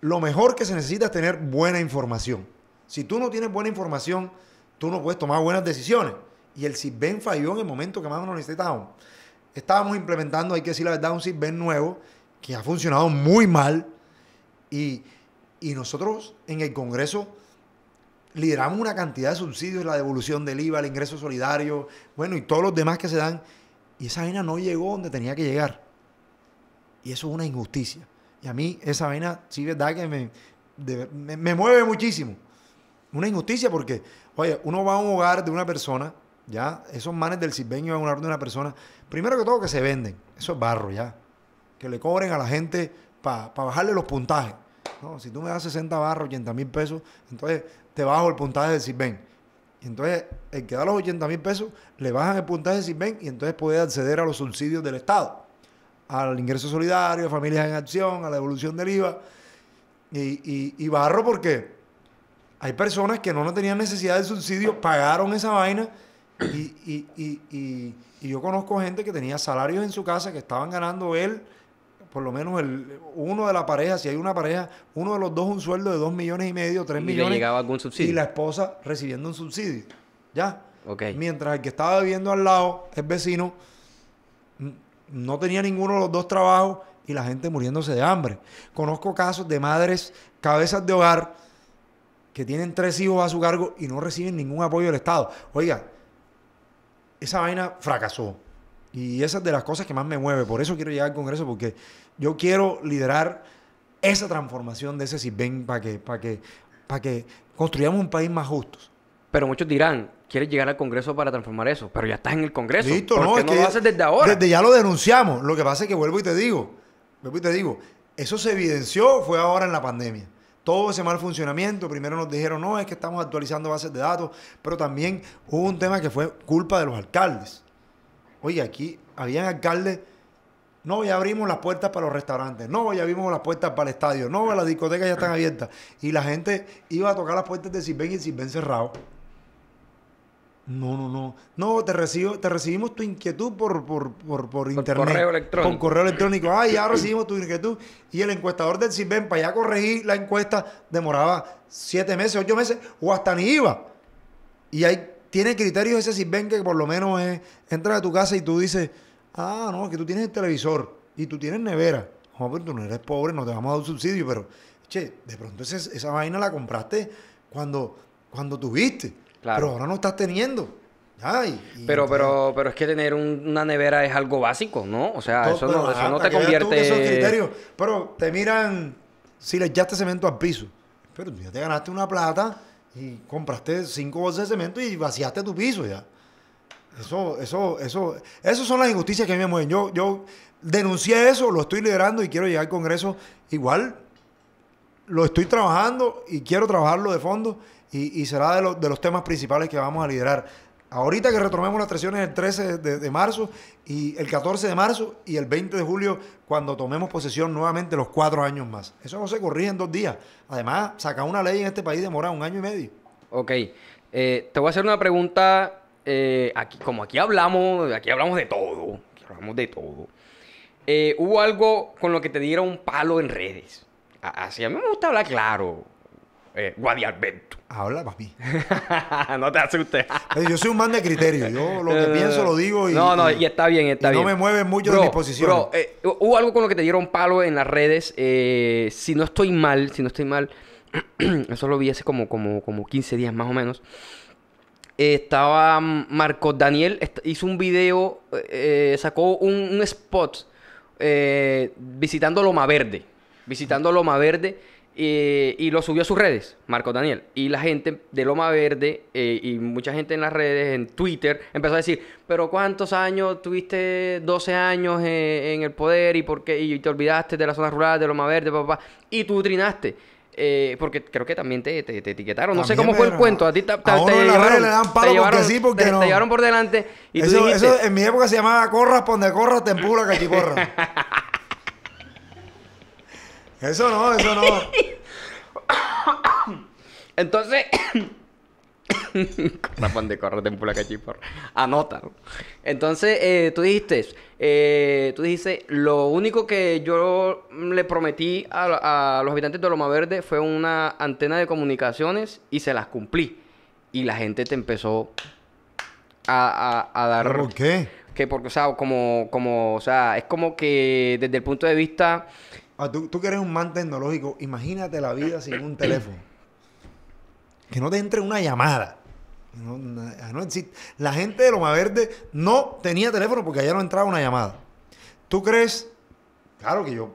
lo mejor que se necesita es tener buena información. Si tú no tienes buena información, tú no puedes tomar buenas decisiones. Y el Ciben falló en el momento que más lo necesitábamos estábamos implementando, hay que decir la verdad, un ven nuevo que ha funcionado muy mal y, nosotros en el Congreso lideramos una cantidad de subsidios, la devolución del IVA, el ingreso solidario, bueno, y todos los demás que se dan. Y esa vaina no llegó donde tenía que llegar. Y eso es una injusticia. Y a mí esa vaina sí verdad que me mueve muchísimo. Una injusticia porque, oye, uno va a un hogar de una persona ya, esos manes del sirvenio van a hablar de una persona, primero que todo que se venden, eso es barro ya. Que le cobren a la gente para bajarle los puntajes. si tú me das 60 barros, 80 mil pesos, entonces te bajo el puntaje del sirven Y entonces el que da los 80 mil pesos, le bajan el puntaje del sirven y entonces puede acceder a los subsidios del Estado, al ingreso solidario, a familias en acción, a la devolución del IVA. Y, barro porque hay personas que no, no tenían necesidad de subsidio, pagaron esa vaina y, y, yo conozco gente que tenía salarios en su casa que estaban ganando él, por lo menos el, uno de la pareja, si hay una pareja, uno de los dos un sueldo de dos millones y medio, tres millones. Y la esposa recibiendo un subsidio. ¿Ya? ok Mientras el que estaba viviendo al lado, el vecino, no tenía ninguno de los dos trabajos y la gente muriéndose de hambre. Conozco casos de madres, cabezas de hogar, que tienen tres hijos a su cargo y no reciben ningún apoyo del Estado. Oiga, esa vaina fracasó. Y esa es de las cosas que más me mueve. Por eso quiero llegar al Congreso, porque yo quiero liderar esa transformación de ese ven para que, que, que construyamos un país más justo. Pero muchos dirán, quieres llegar al Congreso para transformar eso, pero ya estás en el Congreso. Listo, no, lo haces desde ahora. Desde ya lo denunciamos. Lo que pasa es que vuelvo y te digo, vuelvo y te digo, eso se evidenció fue ahora en la pandemia todo ese mal funcionamiento. Primero nos dijeron, no, es que estamos actualizando bases de datos, pero también hubo un tema que fue culpa de los alcaldes. Oye, aquí habían alcaldes, no, ya abrimos las puertas para los restaurantes, no, ya abrimos las puertas para el estadio, no, las discotecas ya están abiertas. Y la gente iba a tocar las puertas de ven y ven cerrado. No, no, no. No, te recibo, te recibimos tu inquietud por, por, por, por internet. Por correo electrónico. con correo electrónico. Ah, ya recibimos tu inquietud. Y el encuestador del CIBEN, para ya corregir la encuesta, demoraba siete meses, ocho meses, o hasta ni iba. Y ahí tiene criterios ese CIBEN que por lo menos es, entra a tu casa y tú dices, ah, no, que tú tienes el televisor y tú tienes nevera. No, pero tú no eres pobre, no te vamos a dar un subsidio, pero, che, de pronto esa, esa vaina la compraste cuando, cuando tuviste. Pero ahora no estás teniendo. pero, pero, pero es que tener una nevera es algo básico, ¿no? O sea, eso, no, eso no te convierte. pero te miran si le echaste cemento al piso. Pero tú ya te ganaste una plata y compraste cinco bolsas de cemento y vaciaste tu piso ya. Eso, eso, eso, eso son las injusticias que a mí me mueven. Yo, yo denuncié eso, lo estoy liderando y quiero llegar al Congreso. Igual lo estoy trabajando y quiero trabajarlo de fondo y, será de, los temas principales que vamos a liderar. Ahorita que retomemos las sesiones el 13 de, marzo y el 14 de marzo y el 20 de julio cuando tomemos posesión nuevamente los cuatro años más. Eso no se corrige en dos días. Además, sacar una ley en este país demora un año y medio. Ok. Eh, te voy a hacer una pregunta. Eh, aquí, como aquí hablamos, aquí hablamos de todo. hablamos de todo. Eh, hubo algo con lo que te dieron un palo en redes. Así a mí me gusta hablar claro eh, Guadialberto. Habla para no te asustes. yo soy un man de criterio. Yo lo que pienso lo digo y. No, no, y, está bien, está bien. No me mueve mucho de mi eh, hubo algo con lo que te dieron palo en las redes. Eh, si no estoy mal, si no estoy mal, eso lo vi hace como, como, como 15 días más o menos. estaba Marcos Daniel, hizo un video, eh, sacó un, un spot visitando Loma Verde. Visitando Loma Verde eh, y lo subió a sus redes, Marco Daniel. Y la gente de Loma Verde eh, y mucha gente en las redes, en Twitter, empezó a decir, pero ¿cuántos años tuviste 12 años eh, en el poder y por qué? Y te olvidaste de la zona rural de Loma Verde, papá. Y tú trinaste. porque creo que también te, etiquetaron. No sé cómo fue el cuento. A ti te, llevaron, le por delante. eso, en mi época se llamaba corras, ponde corras, tempura, cachicorra. Eso no, eso no. Entonces. Rapón de corro, tempura, Anota. Entonces, eh, tú dijiste, eh, tú dijiste, lo único que yo le prometí a, los habitantes de Loma Verde fue una antena de comunicaciones y se las cumplí. Y la gente te empezó a, dar... ¿Por qué? Que porque, o sea, como, como, o sea, es como que desde el punto de vista... Ah, tú, que eres un man tecnológico, imagínate la vida sin un teléfono. Que no te entre una llamada. La gente de Loma Verde no tenía teléfono porque allá no entraba una llamada. ¿Tú crees? Claro que yo,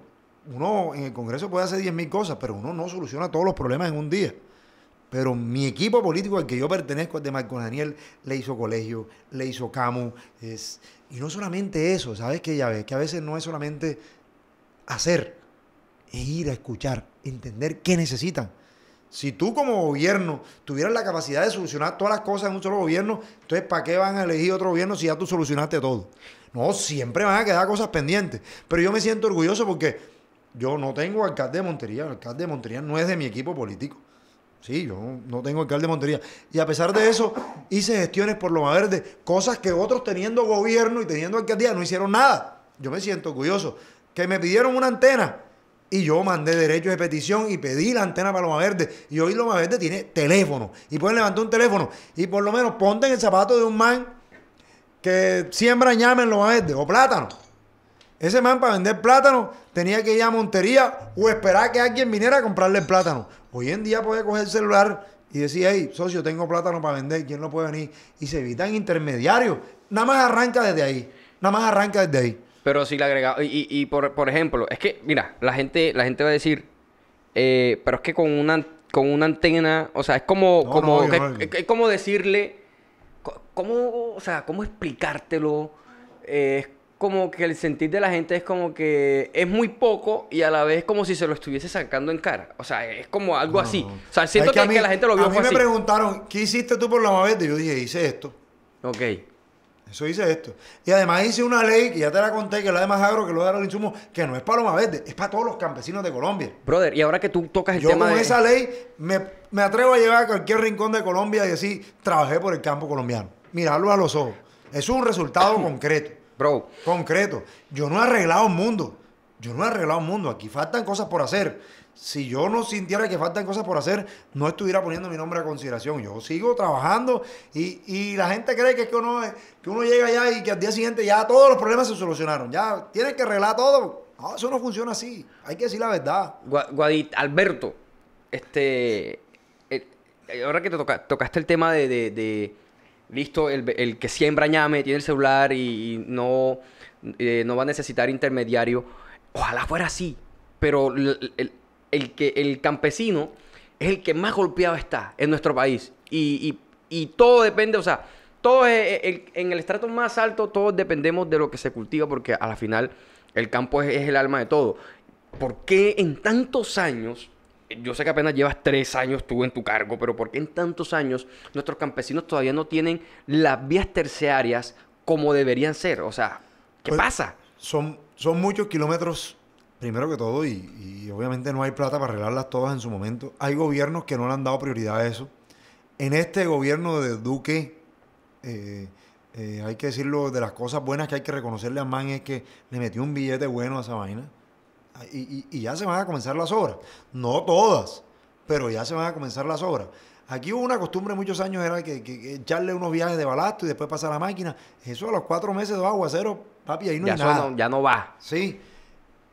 uno en el Congreso puede hacer 10.000 cosas, pero uno no soluciona todos los problemas en un día. Pero mi equipo político al que yo pertenezco, el de Marco Daniel, le hizo colegio, le hizo camu. y no solamente eso, ¿sabes qué? Ya que a veces no es solamente hacer, es ir a escuchar, entender qué necesitan. Si tú como gobierno tuvieras la capacidad de solucionar todas las cosas en un solo gobierno, entonces ¿para qué van a elegir otro gobierno si ya tú solucionaste todo? No, siempre van a quedar cosas pendientes. Pero yo me siento orgulloso porque yo no tengo alcalde de Montería. El alcalde de Montería no es de mi equipo político. Sí, yo no tengo alcalde de Montería. Y a pesar de eso, hice gestiones por lo más Verde, cosas que otros teniendo gobierno y teniendo alcaldía no hicieron nada. Yo me siento orgulloso. Que me pidieron una antena y yo mandé derechos de petición y pedí la antena para Loma Verde. Y hoy Loma Verde tiene teléfono. Y pueden levantar un teléfono. Y por lo menos ponte en el zapato de un man que siembra ñame en Loma Verde o plátano. Ese man para vender plátano tenía que ir a Montería o esperar que alguien viniera a comprarle el plátano. Hoy en día puede coger el celular y decir, hey, socio, tengo plátano para vender, ¿quién lo puede venir? Y se evitan intermediarios. Nada más arranca desde ahí. Nada más arranca desde ahí. Pero si le agregamos... Y, por, ejemplo, es que, mira, la gente, la gente va a decir, eh, pero es que con una, con una antena, o sea, es como, como, como decirle, ¿cómo, o sea, cómo explicártelo? Eh, es como que el sentir de la gente es como que es muy poco y a la vez es como si se lo estuviese sacando en cara. O sea, es como algo así. O sea, siento que, la gente lo vio A mí me preguntaron, ¿qué hiciste tú por la mavete? Yo dije, hice esto. Ok. Eso dice esto. Y además hice una ley, que ya te la conté, que es la de más agro, que lo de los insumos, que no es para Paloma Verde, es para todos los campesinos de Colombia. Brother, y ahora que tú tocas el Yo tema. Yo con esa ley me, atrevo a llegar a cualquier rincón de Colombia y decir, trabajé por el campo colombiano. Mirarlo a los ojos. es un resultado concreto. Bro. Concreto. Yo no he arreglado un mundo. Yo no he arreglado un mundo. Aquí faltan cosas por hacer si yo no sintiera que faltan cosas por hacer, no estuviera poniendo mi nombre a consideración. Yo sigo trabajando y, y la gente cree que, es que, uno, que uno llega allá y que al día siguiente ya todos los problemas se solucionaron. Ya tienes que arreglar todo. No, eso no funciona así. Hay que decir la verdad. Guadit, Alberto, este, ahora que te toca, tocaste el tema de, de, listo, el, que siembra ñame, tiene el celular y, no, eh, no va a necesitar intermediario. Ojalá fuera así, pero el el, que, el campesino es el que más golpeado está en nuestro país. Y, todo depende, o sea, todo en el estrato más alto, todos dependemos de lo que se cultiva, porque a la final el campo es, el alma de todo. ¿Por qué en tantos años yo sé que apenas llevas tres años tú en tu cargo, pero ¿por qué en tantos años nuestros campesinos todavía no tienen las vías terciarias como deberían ser? O sea, ¿qué pues, pasa? Son, son muchos kilómetros primero que todo, y, obviamente no hay plata para arreglarlas todas en su momento, hay gobiernos que no le han dado prioridad a eso. En este gobierno de Duque, eh, eh, hay que decirlo, de las cosas buenas que hay que reconocerle a Man es que le metió un billete bueno a esa vaina. Ah, y, ya se van a comenzar las obras. No todas, pero ya se van a comenzar las obras. Aquí hubo una costumbre muchos años, era que, echarle unos viajes de balasto y después pasar a la máquina. Eso a los cuatro meses de agua cero papi, ahí no hay nada. ya no va. Sí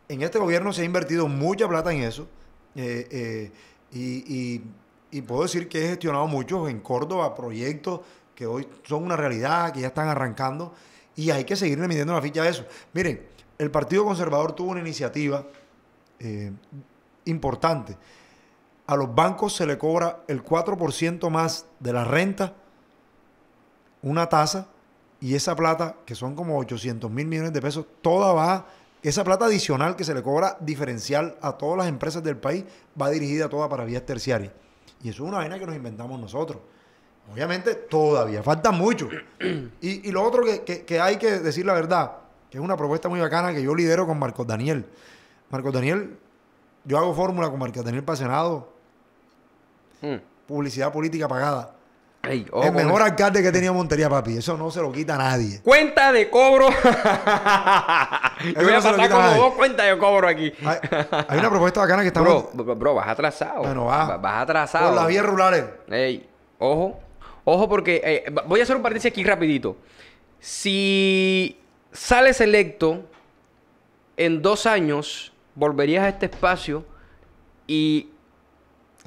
en este gobierno se ha invertido mucha plata en eso. Eh, eh, y, puedo decir que he gestionado muchos en Córdoba proyectos que hoy son una realidad, que ya están arrancando. Y hay que seguirle midiendo la ficha a eso. Miren, el Partido Conservador tuvo una iniciativa eh, importante. A los bancos se le cobra el 4% más de la renta, una tasa, y esa plata, que son como 800 mil millones de pesos, toda va esa plata adicional que se le cobra diferencial a todas las empresas del país va dirigida toda para vías terciarias. Y eso es una vaina que nos inventamos nosotros. Obviamente todavía falta mucho. Y, lo otro que, hay que decir la verdad, que es una propuesta muy bacana que yo lidero con Marcos Daniel. Marcos Daniel, yo hago fórmula con Marcos Daniel para Senado. Hmm. Publicidad política pagada el mejor eh. alcalde que tenía Montería, papi. Eso no se lo quita nadie. Cuenta de cobro. Yo voy a pasar como dos cuentas de cobro aquí. hay, una propuesta bacana que está... Bro, bro, vas atrasado. Bueno, va. Vas atrasado. Por las vías rurales. Ey, ojo. Ojo, porque eh, voy a hacer un partido aquí rapidito. Si sales electo, en dos años volverías a este espacio y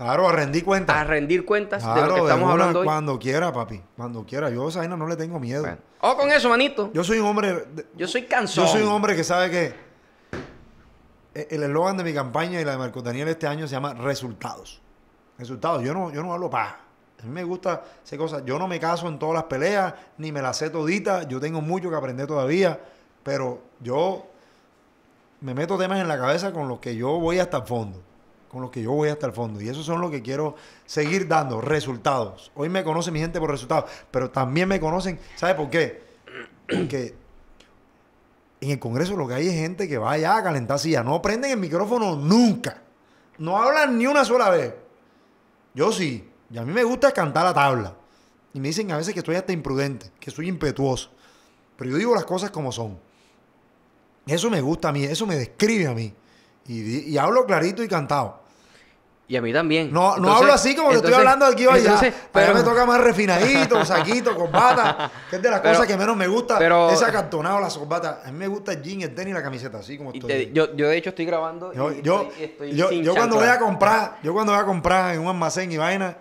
Claro, a rendir cuentas. A rendir cuentas de lo que estamos hablando Cuando quiera, papi. Cuando quiera. Yo a esa vaina no le tengo miedo. ¡Oh, O con eso, manito. Yo soy un hombre. yo soy cansado Yo soy un hombre que sabe que. Eh, el eslogan de mi campaña y la de Marco Daniel este año se llama Resultados. Resultados. Yo no, yo no hablo paja. A mí me gusta hacer cosas. Yo no me caso en todas las peleas, ni me las sé todita. Yo tengo mucho que aprender todavía. Pero yo me meto temas en la cabeza con los que yo voy hasta el fondo con lo que yo voy hasta el fondo. Y eso son los que quiero seguir dando, resultados. Hoy me conoce mi gente por resultados, pero también me conocen, ¿sabe por qué? Porque en el Congreso lo que hay es gente que va allá a calentar sillas. No prenden el micrófono nunca. No hablan ni una sola vez. Yo sí. Y a mí me gusta cantar la tabla. Y me dicen a veces que estoy hasta imprudente, que soy impetuoso. Pero yo digo las cosas como son. Eso me gusta a mí, eso me describe a mí. y hablo clarito y cantado. Y a mí también. No, hablo así como que estoy hablando aquí allá. pero, me toca más refinadito, saquito, corbata. Que es de las cosas que menos me gusta. Pero, ese acartonado, las corbatas. A mí me gusta el jean, el tenis y la camiseta, así como estoy. yo, yo, de hecho, estoy grabando. Yo, y yo, yo, cuando voy a comprar, yo cuando voy a comprar en un almacén y vaina,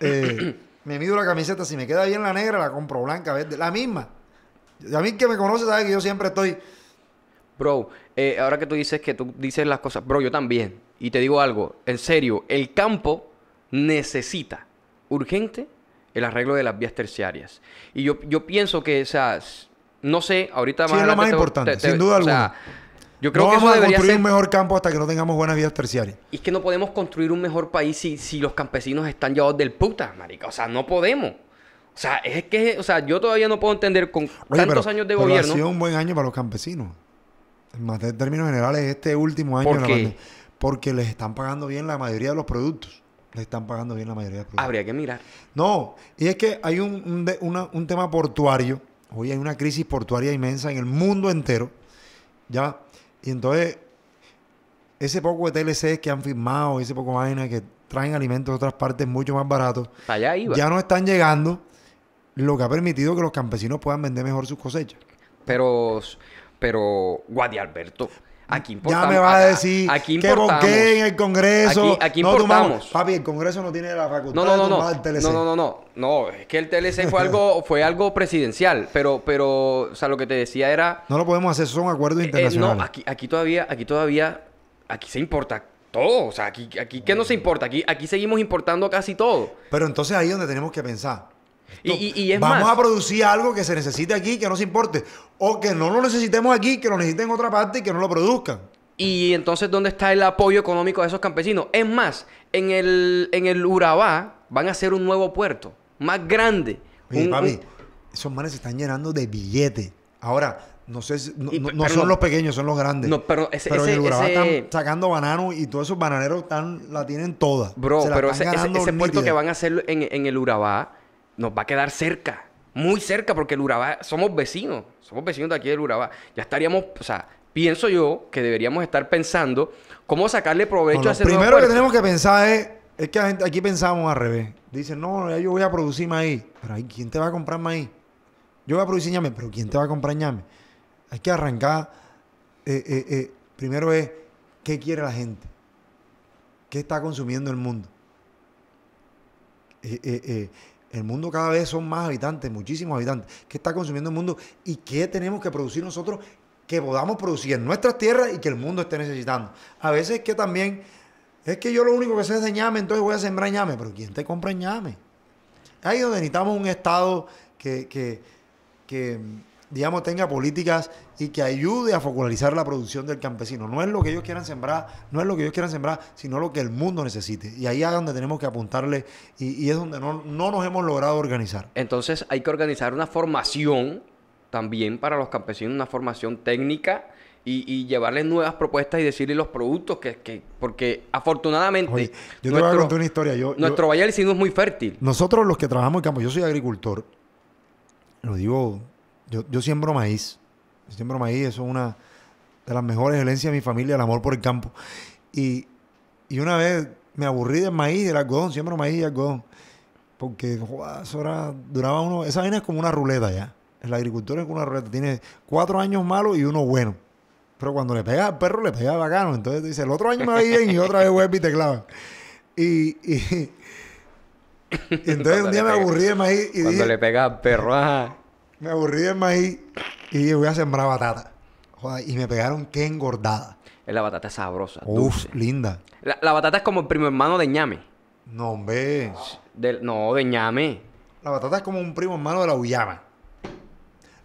eh, me mido la camiseta. Si me queda bien la negra, la compro blanca, verde. La misma. A mí que me conoce sabe que yo siempre estoy. Bro, eh, ahora que tú dices que tú dices las cosas, bro, yo también. Y te digo algo, en serio, el campo necesita urgente el arreglo de las vías terciarias. Y yo, pienso que, esas, no sé, ahorita más... Sí, es lo más importante, sin duda alguna. yo creo que vamos eso a construir un mejor campo hasta que no tengamos buenas vías terciarias. Y es que no podemos construir un mejor país si, si los campesinos están llevados del puta, marica. O sea, no podemos. O sea, es que, o sea, yo todavía no puedo entender con tantos años de gobierno. Ha sido un buen año para los campesinos. En términos generales, este último año porque les están pagando bien la mayoría de los productos. Les están pagando bien la mayoría de los productos. Habría que mirar. No, y es que hay un, tema portuario. Hoy hay una crisis portuaria inmensa en el mundo entero. ¿Ya? Y entonces, ese poco de TLCs que han firmado, ese poco de vaina que traen alimentos de otras partes mucho más baratos, ya no están llegando, lo que ha permitido que los campesinos puedan vender mejor sus cosechas. Pero, pero, Guadialberto... Aquí importamos. Ya me vas a decir aquí importamos. en el Congreso. Aquí, importamos. papi, el Congreso no tiene la facultad de tomar el TLC. No, no, no, no. es que el TLC fue algo, fue algo presidencial, pero, pero, o sea, lo que te decía era. No lo podemos hacer, son acuerdos eh, eh, internacionales. no, aquí, todavía, aquí todavía, aquí se importa todo. O sea, aquí, aquí ¿qué no se importa? Aquí, aquí seguimos importando casi todo. Pero entonces ahí es donde tenemos que pensar. Y, Vamos a producir algo que se necesite aquí, que no se importe. O que no lo necesitemos aquí, que lo necesiten en otra parte y que no lo produzcan. Y entonces, ¿dónde está el apoyo económico de esos campesinos? Es más, en el, en el Urabá van a hacer un nuevo puerto, más grande. esos manes se están llenando de billetes. Ahora, no sé, no, son los pequeños, son los grandes. pero en el están sacando bananos y todos esos bananeros están, la tienen toda. Bro, pero ese, puerto que van a hacer en, en el Urabá nos va a quedar cerca, muy cerca, porque el Urabá, somos vecinos, somos vecinos de aquí del Urabá. Ya estaríamos, o sea, pienso yo que deberíamos estar pensando cómo sacarle provecho a a Lo Primero que tenemos que pensar es, es que aquí pensamos al revés. Dicen, no, yo voy a producir maíz. Pero ¿quién te va a comprar maíz? Yo voy a producir ñame, pero ¿quién te va a comprar ñame? Hay que arrancar. Eh, eh, eh, primero es, ¿qué quiere la gente? ¿Qué está consumiendo el mundo? El mundo cada vez son más habitantes, muchísimos habitantes. ¿Qué está consumiendo el mundo? ¿Y qué tenemos que producir nosotros que podamos producir en nuestras tierras y que el mundo esté necesitando? A veces que también, es que yo lo único que sé es de ñame, entonces voy a sembrar ñame. Pero ¿quién te compra ñame? Ahí donde necesitamos un Estado que, que, que digamos, tenga políticas y que ayude a focalizar la producción del campesino. No es lo que ellos quieran sembrar, no es lo que ellos quieran sembrar, sino lo que el mundo necesite. Y ahí es donde tenemos que apuntarle y, es donde no, nos hemos logrado organizar. Entonces hay que organizar una formación también para los campesinos, una formación técnica. Y, llevarles nuevas propuestas y decirles los productos que, porque afortunadamente yo te voy a contar una historia nuestro valle del es muy fértil nosotros los que trabajamos en campo yo soy agricultor lo digo yo, yo siembro maíz. siembro maíz, eso es una de las mejores herencias de mi familia, el amor por el campo. Y, una vez me aburrí del maíz, del algodón, siembro maíz y algodón. Porque, eso era, duraba uno. Esa vaina es como una ruleta ya. El agricultor es como una ruleta. Tiene cuatro años malos y uno bueno. Pero cuando le pega al perro, le pega bacano. Entonces dice, el otro año me va bien y otra vez web y te clavan. Y, y, entonces un día me aburrí de maíz y Cuando le pega al perro, ajá me aburrí del maíz y voy a sembrar batata. Joder, y me pegaron que engordada. Es la batata sabrosa. Uf, linda. La, batata es como el primo hermano de ñame. No, hombre. no, de ñame. La batata es como un primo hermano de la uyama.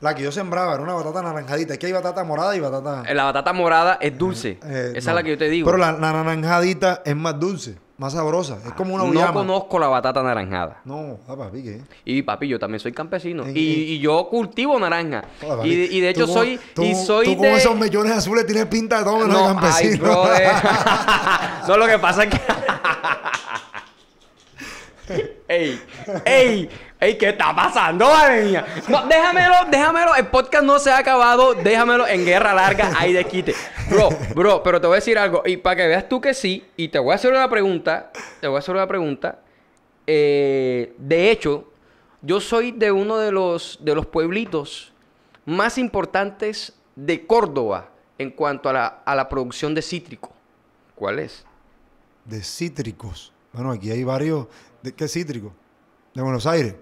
La que yo sembraba era una batata naranjadita. Es que hay batata morada y batata. Eh, la batata morada es dulce. Eh, eh, Esa es la que yo te digo. Pero la naranjadita es más dulce. Más sabrosa. Es como una No conozco la batata naranjada. No, ah, papi, ¿qué? Y papi, yo también soy campesino. Y, yo cultivo naranja. Ah, y, de hecho soy... y soy tú esos mechones azules tienes pinta de todo menos no, campesino. que pasa que... ¡Ey! ¡Ey! Ey, ¿qué está pasando, madre mía? déjamelo, déjamelo. El podcast no se ha acabado. Déjamelo en guerra larga. Ahí de quite. Bro, bro, pero te voy a decir algo. Y para que veas tú que sí, y te voy a hacer una pregunta. Te voy a hacer una pregunta. Eh, de hecho, yo soy de uno de los, de los pueblitos más importantes de Córdoba en cuanto a la, producción de cítrico. ¿Cuál es? De cítricos. Bueno, aquí hay varios. ¿De qué cítrico? De Buenos Aires.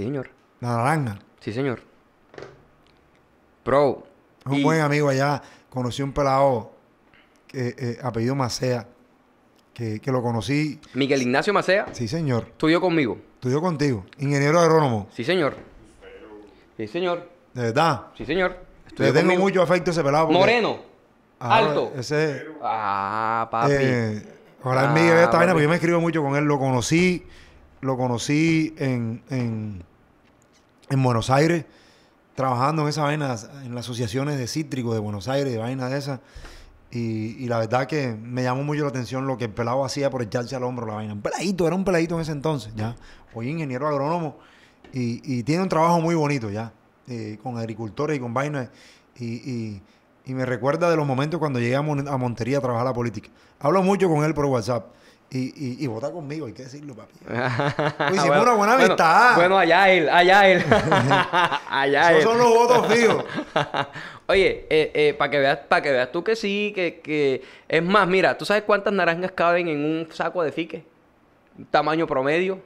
Sí, señor. La naranja. Sí, señor. Pro. Un buen amigo allá. Conocí un pelado que... Eh, eh, apellido Macea. Que, que, lo conocí. Miguel Ignacio Macea. Sí, señor. Estudió conmigo. Estudió contigo. Ingeniero agrónomo. Sí, señor. Sí, señor. ¿De verdad? Sí, señor. Le tengo mucho afecto a ese pelado. Moreno. Alto. Ese. Ah, papi. Eh, ojalá Miguel esta ah, vaina, porque yo me escribo mucho con él. Lo conocí. Lo conocí en en Buenos Aires, trabajando en esas vainas, en las asociaciones de cítricos de Buenos Aires, de vainas de esas. Y, la verdad que me llamó mucho la atención lo que el pelado hacía por echarse al hombro la vaina. Un peladito, era un peladito en ese entonces, ya. Hoy ingeniero agrónomo y, tiene un trabajo muy bonito, ya. Eh, con agricultores y con vainas. Y, me recuerda de los momentos cuando llegué a Montería a trabajar la política. Hablo mucho con él por WhatsApp. Y, y, y, vota conmigo, hay que decirlo, papi. Ah, hicimos una buena amistad. Bueno, allá él, allá él. allá Esos son los votos fijos. Oye, eh, eh, para que veas, para que veas tú que sí, que, que, Es más, mira, ¿tú sabes cuántas naranjas caben en un saco de fique? Tamaño promedio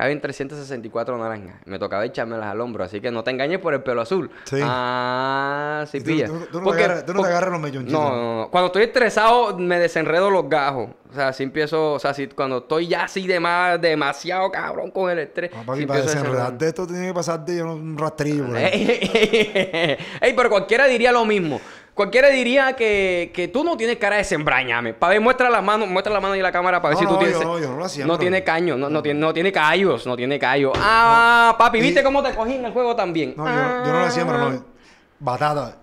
caben 364 naranjas. Me tocaba echármelas al hombro, así que no te engañes por el pelo azul. Sí. Ah, sí, pilla. Tú, no porque, no te agarras los mellonchitos. No, no, Cuando estoy estresado, me desenredo los gajos. O sea, si empiezo, o sea, si cuando estoy ya así de más, demasiado cabrón con el estrés. Ah, Papá, para desenredar de esto tiene que pasarte un rastrillo. bro. ey, pero cualquiera diría lo mismo. Cualquiera diría que, tú no tienes cara de sembrañame. Para ver, muestra las manos, muestra la mano y la cámara para ver si ah, tú tienes. no, yo no lo hacía. No tiene caño, no, tiene, callos, no tiene callos. Ah, papi, ¿viste cómo te cogí en el juego también? No, yo, no lo hacía, pero no. Ah. Batata.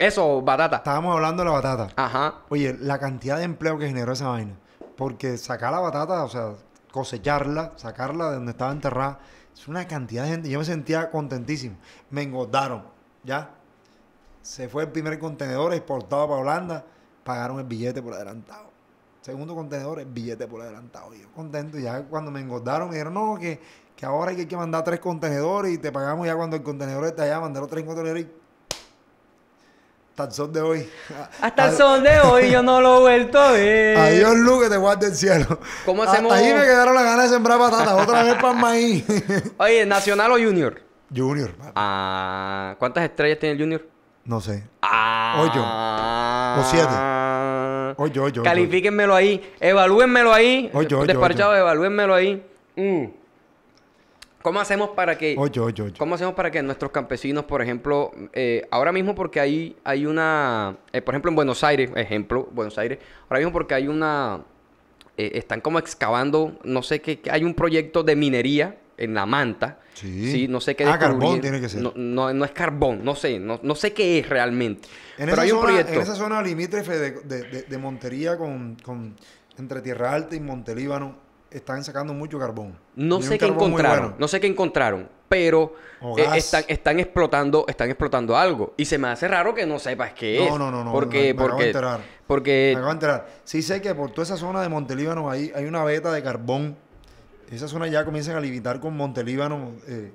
Eso, batata. Estábamos hablando de la batata. Ajá. Oye, la cantidad de empleo que generó esa vaina. Porque sacar la batata, o sea, cosecharla, sacarla de donde estaba enterrada, es una cantidad de gente. Yo me sentía contentísimo. Me engordaron, ¿ya? Se fue el primer contenedor exportado para Holanda, pagaron el billete por adelantado. Segundo contenedor, el billete por adelantado. Y yo contento, ya cuando me engordaron, me dijeron, no, que, que ahora hay que mandar tres contenedores y te pagamos ya cuando el contenedor está allá, mandar tres contenedores y hasta el de hoy. Hasta el sol de hoy yo no lo he vuelto a ver. Adiós, Lu, que te guarde el cielo. Hasta ahí me quedaron las ganas de sembrar patatas. Otra vez para el maíz. Oye, ¿nacional o junior? Junior. Ah, ¿Cuántas estrellas tiene el junior? No sé. Ah. O siete. Ah. Califíquenmelo ahí. Evalúenmelo ahí. Despachado, evalúenmelo ahí. Mm. ¿Cómo hacemos para que... ¿Cómo hacemos para que nuestros campesinos, por ejemplo, eh, ahora mismo porque hay, hay una... Eh, por ejemplo, en Buenos Aires, ejemplo, Buenos Aires. Ahora mismo porque hay una... Eh, están como excavando, no sé qué, hay un proyecto de minería en La Manta Sí. no sé qué Ah, carbón tiene que ser. No, no, es carbón, no sé, no, no sé qué es realmente. En proyecto. En esa zona limítrofe de, Montería con, con, entre Tierra Alta y Montelíbano están sacando mucho carbón. No sé qué encontraron, no sé qué encontraron, pero eh, están, están explotando, están explotando algo y se me hace raro que no sepas qué es. No, no, no, no porque me, porque acabo de porque me acabo de enterar. Sí sé que por toda esa zona de Montelíbano ahí hay una veta de carbón esa zona ya comienzan a limitar con Montelíbano. Eh,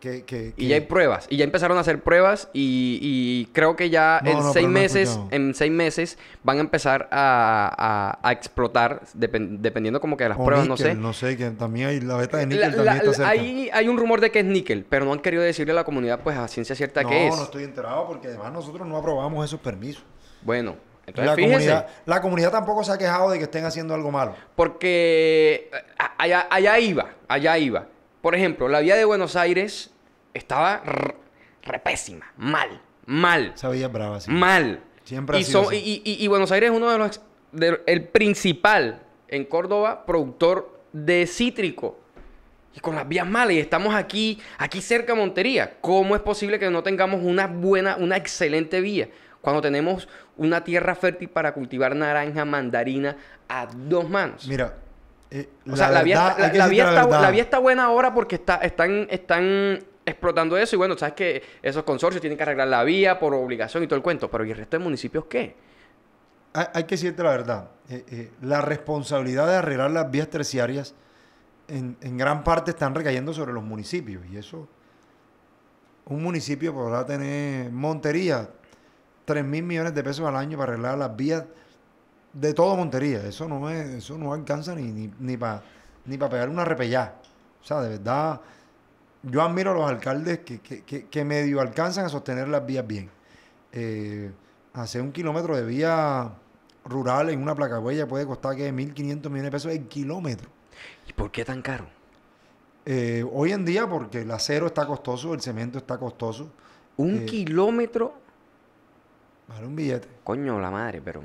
que, Y ya hay pruebas, y ya empezaron a hacer pruebas y, creo que ya en, seis meses, en seis meses van a empezar a, a, explotar, dependiendo como que de las pruebas, no sé. No sé, que también hay la beta de níquel. también está cerca. Hay, hay, un rumor de que es níquel, pero no han querido decirle a la comunidad pues a ciencia cierta que es. No, no estoy enterado porque además nosotros no aprobamos esos permisos. Bueno, la, comunidad, tampoco se ha quejado de que estén haciendo algo malo. Porque eh, allá, iba, allá iba. Por ejemplo, la vía de Buenos Aires estaba repésima, mal, mal. Esa brava, sí. Mal. Siempre y, Y, Buenos Aires es uno de los... el principal en Córdoba productor de cítrico. Y con las vías malas. Y estamos aquí, aquí cerca de Montería. ¿Cómo es posible que no tengamos una buena, una excelente vía? Cuando tenemos una tierra fértil para cultivar naranja, mandarina a dos manos. Mira, la, vía, está, buena ahora porque están, explotando eso y bueno, sabes que esos consorcios tienen que arreglar la vía por obligación y todo el cuento, pero ¿y el resto de municipios qué? Hay, que decirte la verdad, eh, eh, la responsabilidad de arreglar las vías terciarias en, en, gran parte están recayendo sobre los municipios y eso, un municipio podrá tener Montería, 3 mil millones de pesos al año para arreglar las vías de todo Montería. Eso no es, eso no alcanza ni, ni, ni para pegar una repellá. O sea, de verdad, yo admiro a los alcaldes que, medio alcanzan a sostener las vías bien. Eh, hacer un kilómetro de vía rural en una placa huella puede costar que 1.500 millones de pesos el kilómetro. ¿Y por qué tan caro? Eh, hoy en día porque el acero está costoso, el cemento está costoso. Un eh, kilómetro para un billete. Coño, la madre, pero.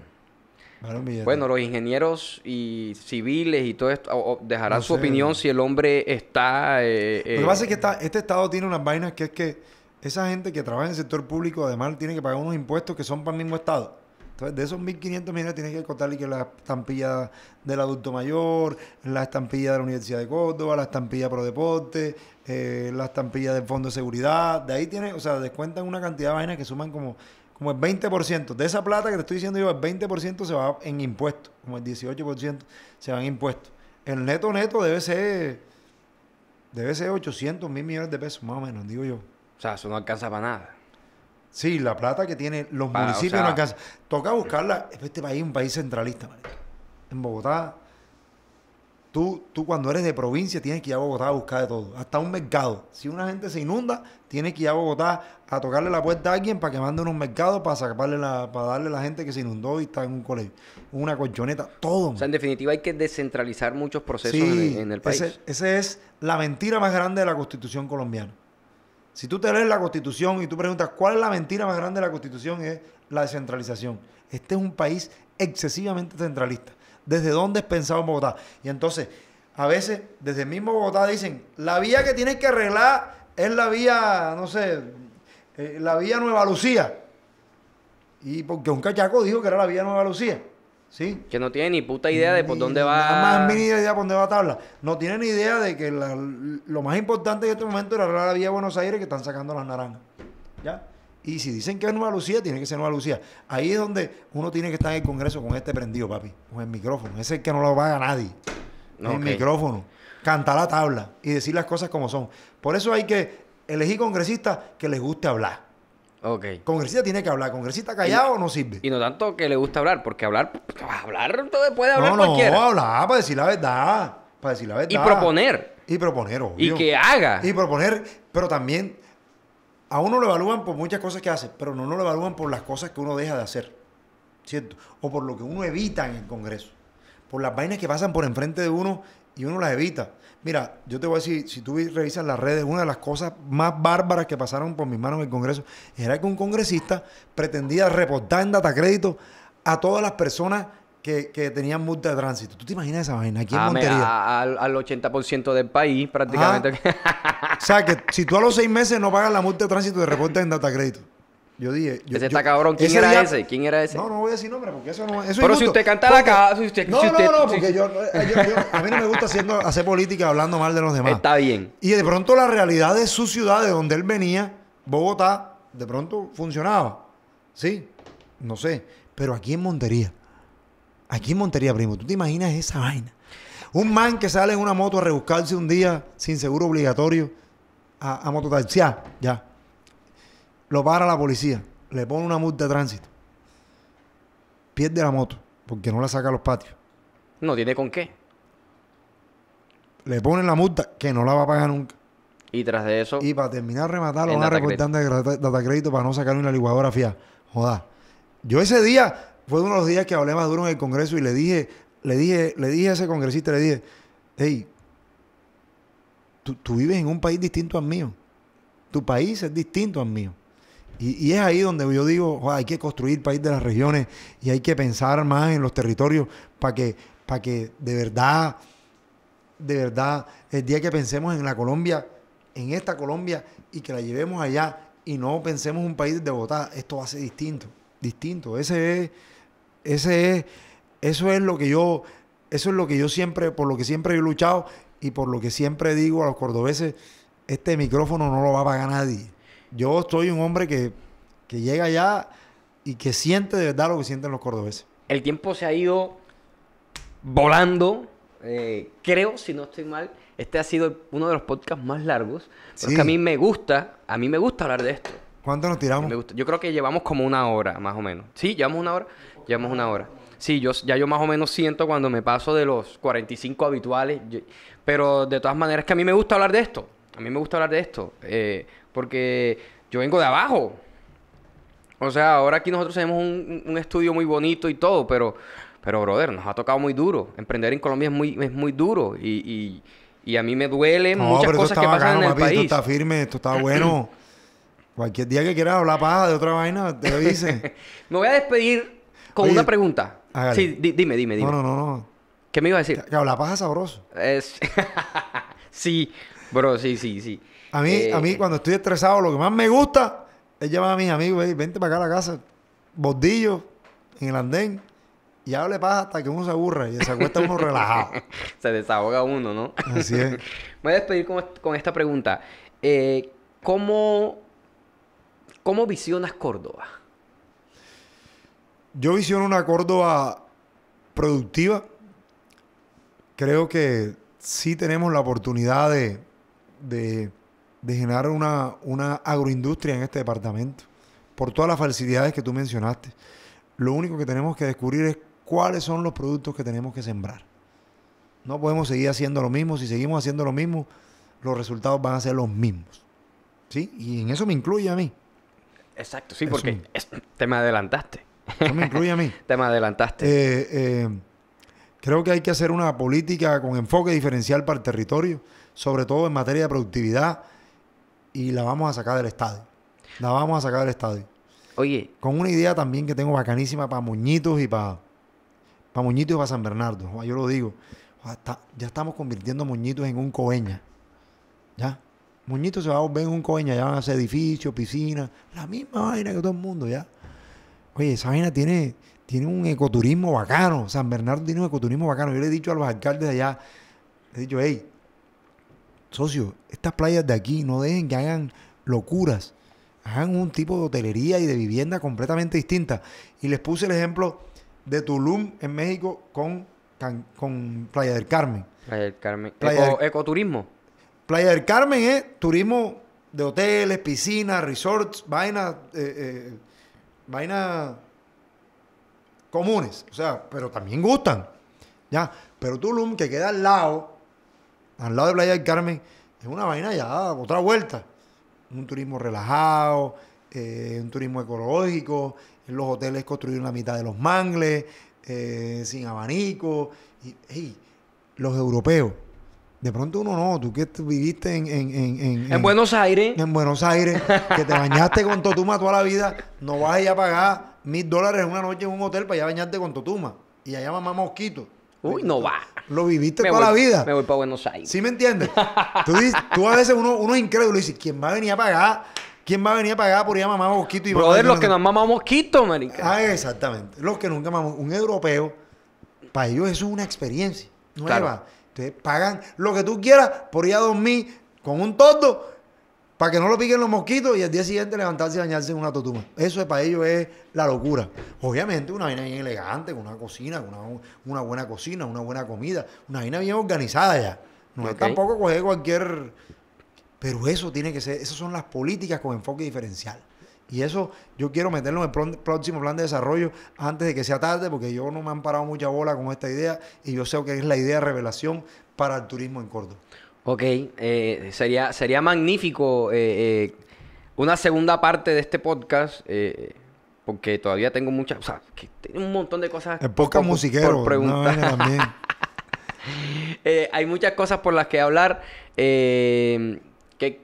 un billete. Bueno, los ingenieros y civiles y todo esto dejarán su opinión si el hombre está. Eh, Lo que pasa es que eh, está, este Estado tiene unas vainas que es que esa gente que trabaja en el sector público además tiene que pagar unos impuestos que son para el mismo Estado. Entonces, de esos 1.500 millones tienes que contarle que la estampilla del adulto mayor, la estampilla de la Universidad de Córdoba, la estampilla pro deporte, eh, la estampilla del Fondo de Seguridad. De ahí tiene, o sea, descuentan una cantidad de vainas que suman como como el 20%. De esa plata que te estoy diciendo yo, el 20% se va en impuestos, como el 18% se va en impuestos. El neto neto debe ser, debe ser 800 mil millones de pesos, más o menos, digo yo. O sea, eso no alcanza para nada. Sí, la plata que tienen los municipios no alcanza. Toca buscarla. Este país es un país centralista, En Bogotá Tú, cuando eres de provincia tienes que ir a Bogotá a buscar de todo, hasta un mercado. Si una gente se inunda, tienes que ir a Bogotá a tocarle la puerta a alguien para que mande unos mercados para sacarle la, para darle a la gente que se inundó y está en un colegio, una colchoneta, todo. O sea, en definitiva hay que descentralizar muchos procesos en, el país. Ese, esa es la mentira más grande de la Constitución colombiana. Si tú te lees la Constitución y tú preguntas cuál es la mentira más grande de la Constitución, es la descentralización. Este es un país excesivamente centralista desde dónde es pensado Bogotá. Y entonces, a veces, desde el mismo Bogotá dicen, la vía que tienen que arreglar es la vía, no sé, eh, la vía Nueva Lucía. Y porque un cachaco dijo que era la vía Nueva Lucía. ¿Sí? Que no tiene ni puta idea de por dónde va. Nada más ni idea por dónde va tabla. No tiene ni idea de que lo más importante en este momento era arreglar la vía de Buenos Aires que están sacando las naranjas. ¿Ya? Y si dicen que es Nueva Lucía, tiene que ser Nueva Lucía. Ahí es donde uno tiene que estar en el Congreso con este prendido, papi. Con el micrófono. Ese es el que no lo paga nadie. No, el micrófono. Cantar la tabla y decir las cosas como son. Por eso hay que elegir congresistas que les guste hablar. Ok. Congresista tiene que hablar. Congresista callado no sirve. Y no tanto que le guste hablar, porque hablar, pues, hablar puede hablar no, no, cualquiera. No, hablar para decir la verdad. Para decir la verdad. Y proponer. Y proponer, obvio. Y que haga. Y proponer, pero también a uno lo evalúan por muchas cosas que hace, pero no lo evalúan por las cosas que uno deja de hacer, ¿cierto? O por lo que uno evita en el Congreso, por las vainas que pasan por enfrente de uno y uno las evita. Mira, yo te voy a decir, si tú revisas las redes, una de las cosas más bárbaras que pasaron por mis manos en el Congreso era que un congresista pretendía reportar en data crédito a todas las personas que, tenían multa de tránsito. ¿Tú te imaginas esa vaina aquí en Montería? al 80% del país prácticamente. Ah. o sea, que si tú a los seis meses no pagas la multa de tránsito, te reportan en data crédito. Yo dije. ese está cabrón. ¿Quién era ese? ¿Quién era ese? No, no voy a decir nombre porque eso no. Eso Pero si usted canta la acá. Si usted, no, si usted... no, no, porque eh, yo, A mí no me gusta hacer política hablando mal de los demás. Está bien. Y de pronto la realidad de su ciudad, de donde él venía, Bogotá, de pronto funcionaba. Sí, no sé. Pero aquí en Montería. Aquí en Montería, primo, ¿tú te imaginas esa vaina? Un man que sale en una moto a rebuscarse un día sin seguro obligatorio a, a mototaxiar, ya. Lo para la policía, le pone una multa de tránsito. Pierde la moto porque no la saca a los patios. No tiene con qué. Le ponen la multa que no la va a pagar nunca. Y tras de eso. Y para terminar rematarlo lo van a de crédito para no sacar una licuadora fiada. Joda. Yo ese día fue uno de los días que hablé más duro en el Congreso y le dije, le dije, le dije a ese congresista, le dije, hey, tú, vives en un país distinto al mío. Tu país es distinto al mío. Y, es ahí donde yo digo, hay que construir país de las regiones y hay que pensar más en los territorios para que, para que de verdad, de verdad, el día que pensemos en la Colombia, en esta Colombia y que la llevemos allá y no pensemos un país de Bogotá, esto va a ser distinto, distinto. Ese es ese es, eso es lo que yo, eso es lo que yo siempre, por lo que siempre he luchado y por lo que siempre digo a los cordobeses, este micrófono no lo va a pagar nadie. Yo soy un hombre que, llega allá y que siente de verdad lo que sienten los cordobeses. El tiempo se ha ido volando. Eh, creo, si no estoy mal, este ha sido uno de los podcasts más largos. Porque a mí me gusta, a mí me gusta hablar de esto. ¿Cuánto nos tiramos? Yo creo que llevamos como una hora, más o menos. Sí, llevamos una hora. Llevamos una hora. Sí, yo, ya yo más o menos siento cuando me paso de los 45 habituales. pero de todas maneras, que a mí me gusta hablar de esto. A mí me gusta hablar de esto. Eh, porque yo vengo de abajo. O sea, ahora aquí nosotros tenemos un, estudio muy bonito y todo, pero, pero, brother, nos ha tocado muy duro. Emprender en Colombia es muy, es muy duro y, y, y a mí me duelen muchas cosas que pasan en el país. Esto está firme, esto está bueno. Cualquier día que quieras hablar paja de otra vaina, te lo dices. me voy a despedir con una pregunta. Sí, dime, dime, dime. No, no, no, ¿Qué me iba a decir? Que, paja sabroso. sí, bro, sí, sí, sí. A mí, a mí eh, cuando estoy estresado, lo que más me gusta es llamar a mis amigos, vente para acá a la casa, bordillo, en el andén, y hable paja hasta que uno se aburra y se acuesta uno relajado. se desahoga uno, ¿no? Así es. me voy a despedir con, esta pregunta. Eh, ¿Cómo ¿Cómo visionas Córdoba? Yo visiono una Córdoba productiva. Creo que sí tenemos la oportunidad de, generar una, agroindustria en este departamento, por todas las facilidades que tú mencionaste. Lo único que tenemos que descubrir es cuáles son los productos que tenemos que sembrar. No podemos seguir haciendo lo mismo. Si seguimos haciendo lo mismo, los resultados van a ser los mismos. ¿Sí? Y en eso me incluye a mí. Exacto, sí, porque te me adelantaste. Eso me incluye a mí. te me adelantaste. Eh, eh, creo que hay que hacer una política con enfoque diferencial para el territorio, sobre todo en materia de productividad, y la vamos a sacar del estadio. La vamos a sacar del estadio. Oye. Con una idea también que tengo bacanísima para Muñitos y para para Moñitos y para San Bernardo. Yo lo digo. Ah, ya estamos convirtiendo Muñitos Moñitos en un coeña. ¿Ya? Muñito se va a volver en un coño ya van a hacer edificios, piscinas, la misma vaina que todo el mundo ya. Oye, esa vaina tiene, tiene un ecoturismo bacano. San Bernardo tiene un ecoturismo bacano. Yo le he dicho a los alcaldes allá, le he dicho, hey, socio, estas playas de aquí no dejen que hagan locuras. Hagan un tipo de hotelería y de vivienda completamente distinta. Y les puse el ejemplo de Tulum en México con, con Playa del Carmen. Playa del Carmen. Ecoturismo. Playa del Carmen es ¿eh? turismo de hoteles, piscinas, resorts, vainas, eh, eh, comunes. O sea, pero también gustan. Ya, pero Tulum, que queda al lado, al lado de Playa del Carmen, es una vaina ya, otra vuelta. Un turismo relajado, un turismo ecológico, los hoteles construyen la mitad de los mangles, sin abanico. Y, los europeos de pronto uno no, tú que viviste en... En, Buenos Aires. En Buenos Aires, que te bañaste con Totuma toda la vida, no vas a ir a pagar mil dólares una noche en un hotel para ir a bañarte con Totuma. Y allá mamá mosquito. Uy, no va. Lo viviste toda la vida. Me voy para Buenos Aires. ¿Sí me entiendes? tú, a veces uno, uno es incrédulo y dices, ¿quién va a venir a pagar? ¿Quién va a venir a pagar por ir a mamá mosquito? Y Brother, los que no han mamado mosquito, marica. Ah, exactamente. Los que nunca mamamos. Un europeo, para ellos eso es una experiencia nueva. Ustedes pagan lo que tú quieras por ir a dormir con un tonto para que no lo piquen los mosquitos y al día siguiente levantarse y bañarse en una totuma. Eso para ellos es la locura. Obviamente una vaina bien elegante, con una cocina, una, una buena cocina, una buena comida, una vaina bien organizada ya. No es tampoco coger cualquier... Pero eso tiene que ser, esas son las políticas con enfoque diferencial. Y eso yo quiero meterlo en el próximo plan de desarrollo antes de que sea tarde, porque yo no me han parado mucha bola con esta idea y yo sé que es la idea de revelación para el turismo en Córdoba. Ok, eh, sería, sería magnífico eh, eh, una segunda parte de este podcast, porque todavía tengo muchas, o sea, tengo un montón de cosas. El podcast por, musiquero, por preguntar. hay muchas cosas por las que hablar que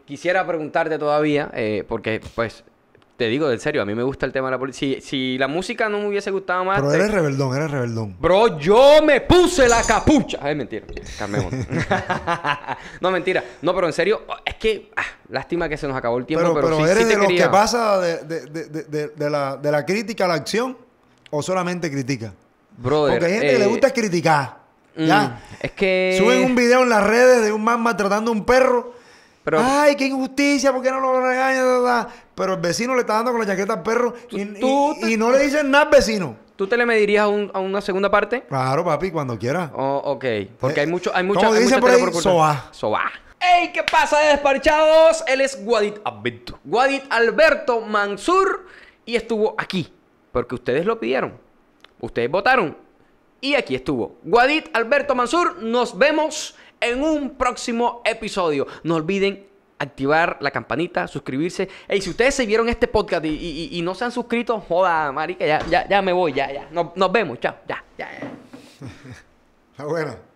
quisiera preguntarte todavía, porque pues te digo, en serio, a mí me gusta el tema de la política. Si, la música no me hubiese gustado más. Pero eres rebeldón, eres rebeldón. Bro, yo me puse la capucha. Es mentira. no, mentira. No, pero en serio, es que. Ah, lástima que se nos acabó el tiempo. Pero, pero, pero eres de los que pasa de, la, crítica a la acción o solamente critica. Brother, Porque hay gente que le eh, gusta criticar. ¿Ya? Mm, es que. Suben un video en las redes de un man tratando a un perro ¡Ay, qué injusticia! ¿Por qué no lo regañan? Pero el vecino le está dando con la chaqueta al perro y, no le dicen nada al vecino. ¿Tú te le medirías a, una segunda parte? Claro, papi, cuando quieras. Oh, ok. Porque eh, hay mucho, hay mucha, por ahí, soba. ¡Ey! ¿Qué pasa de desparchados? Él es Guadit Alberto. Guadit Alberto Mansur y estuvo aquí. Porque ustedes lo pidieron. Ustedes votaron. Y aquí estuvo. Guadit Alberto Mansur, nos vemos en un próximo episodio. No olviden activar la campanita, suscribirse. Y si ustedes se vieron este podcast y, no se han suscrito, joda, marica, ya, ya, ya me voy, ya, ya. Nos, nos vemos, chao, ya, ya, ya. bueno.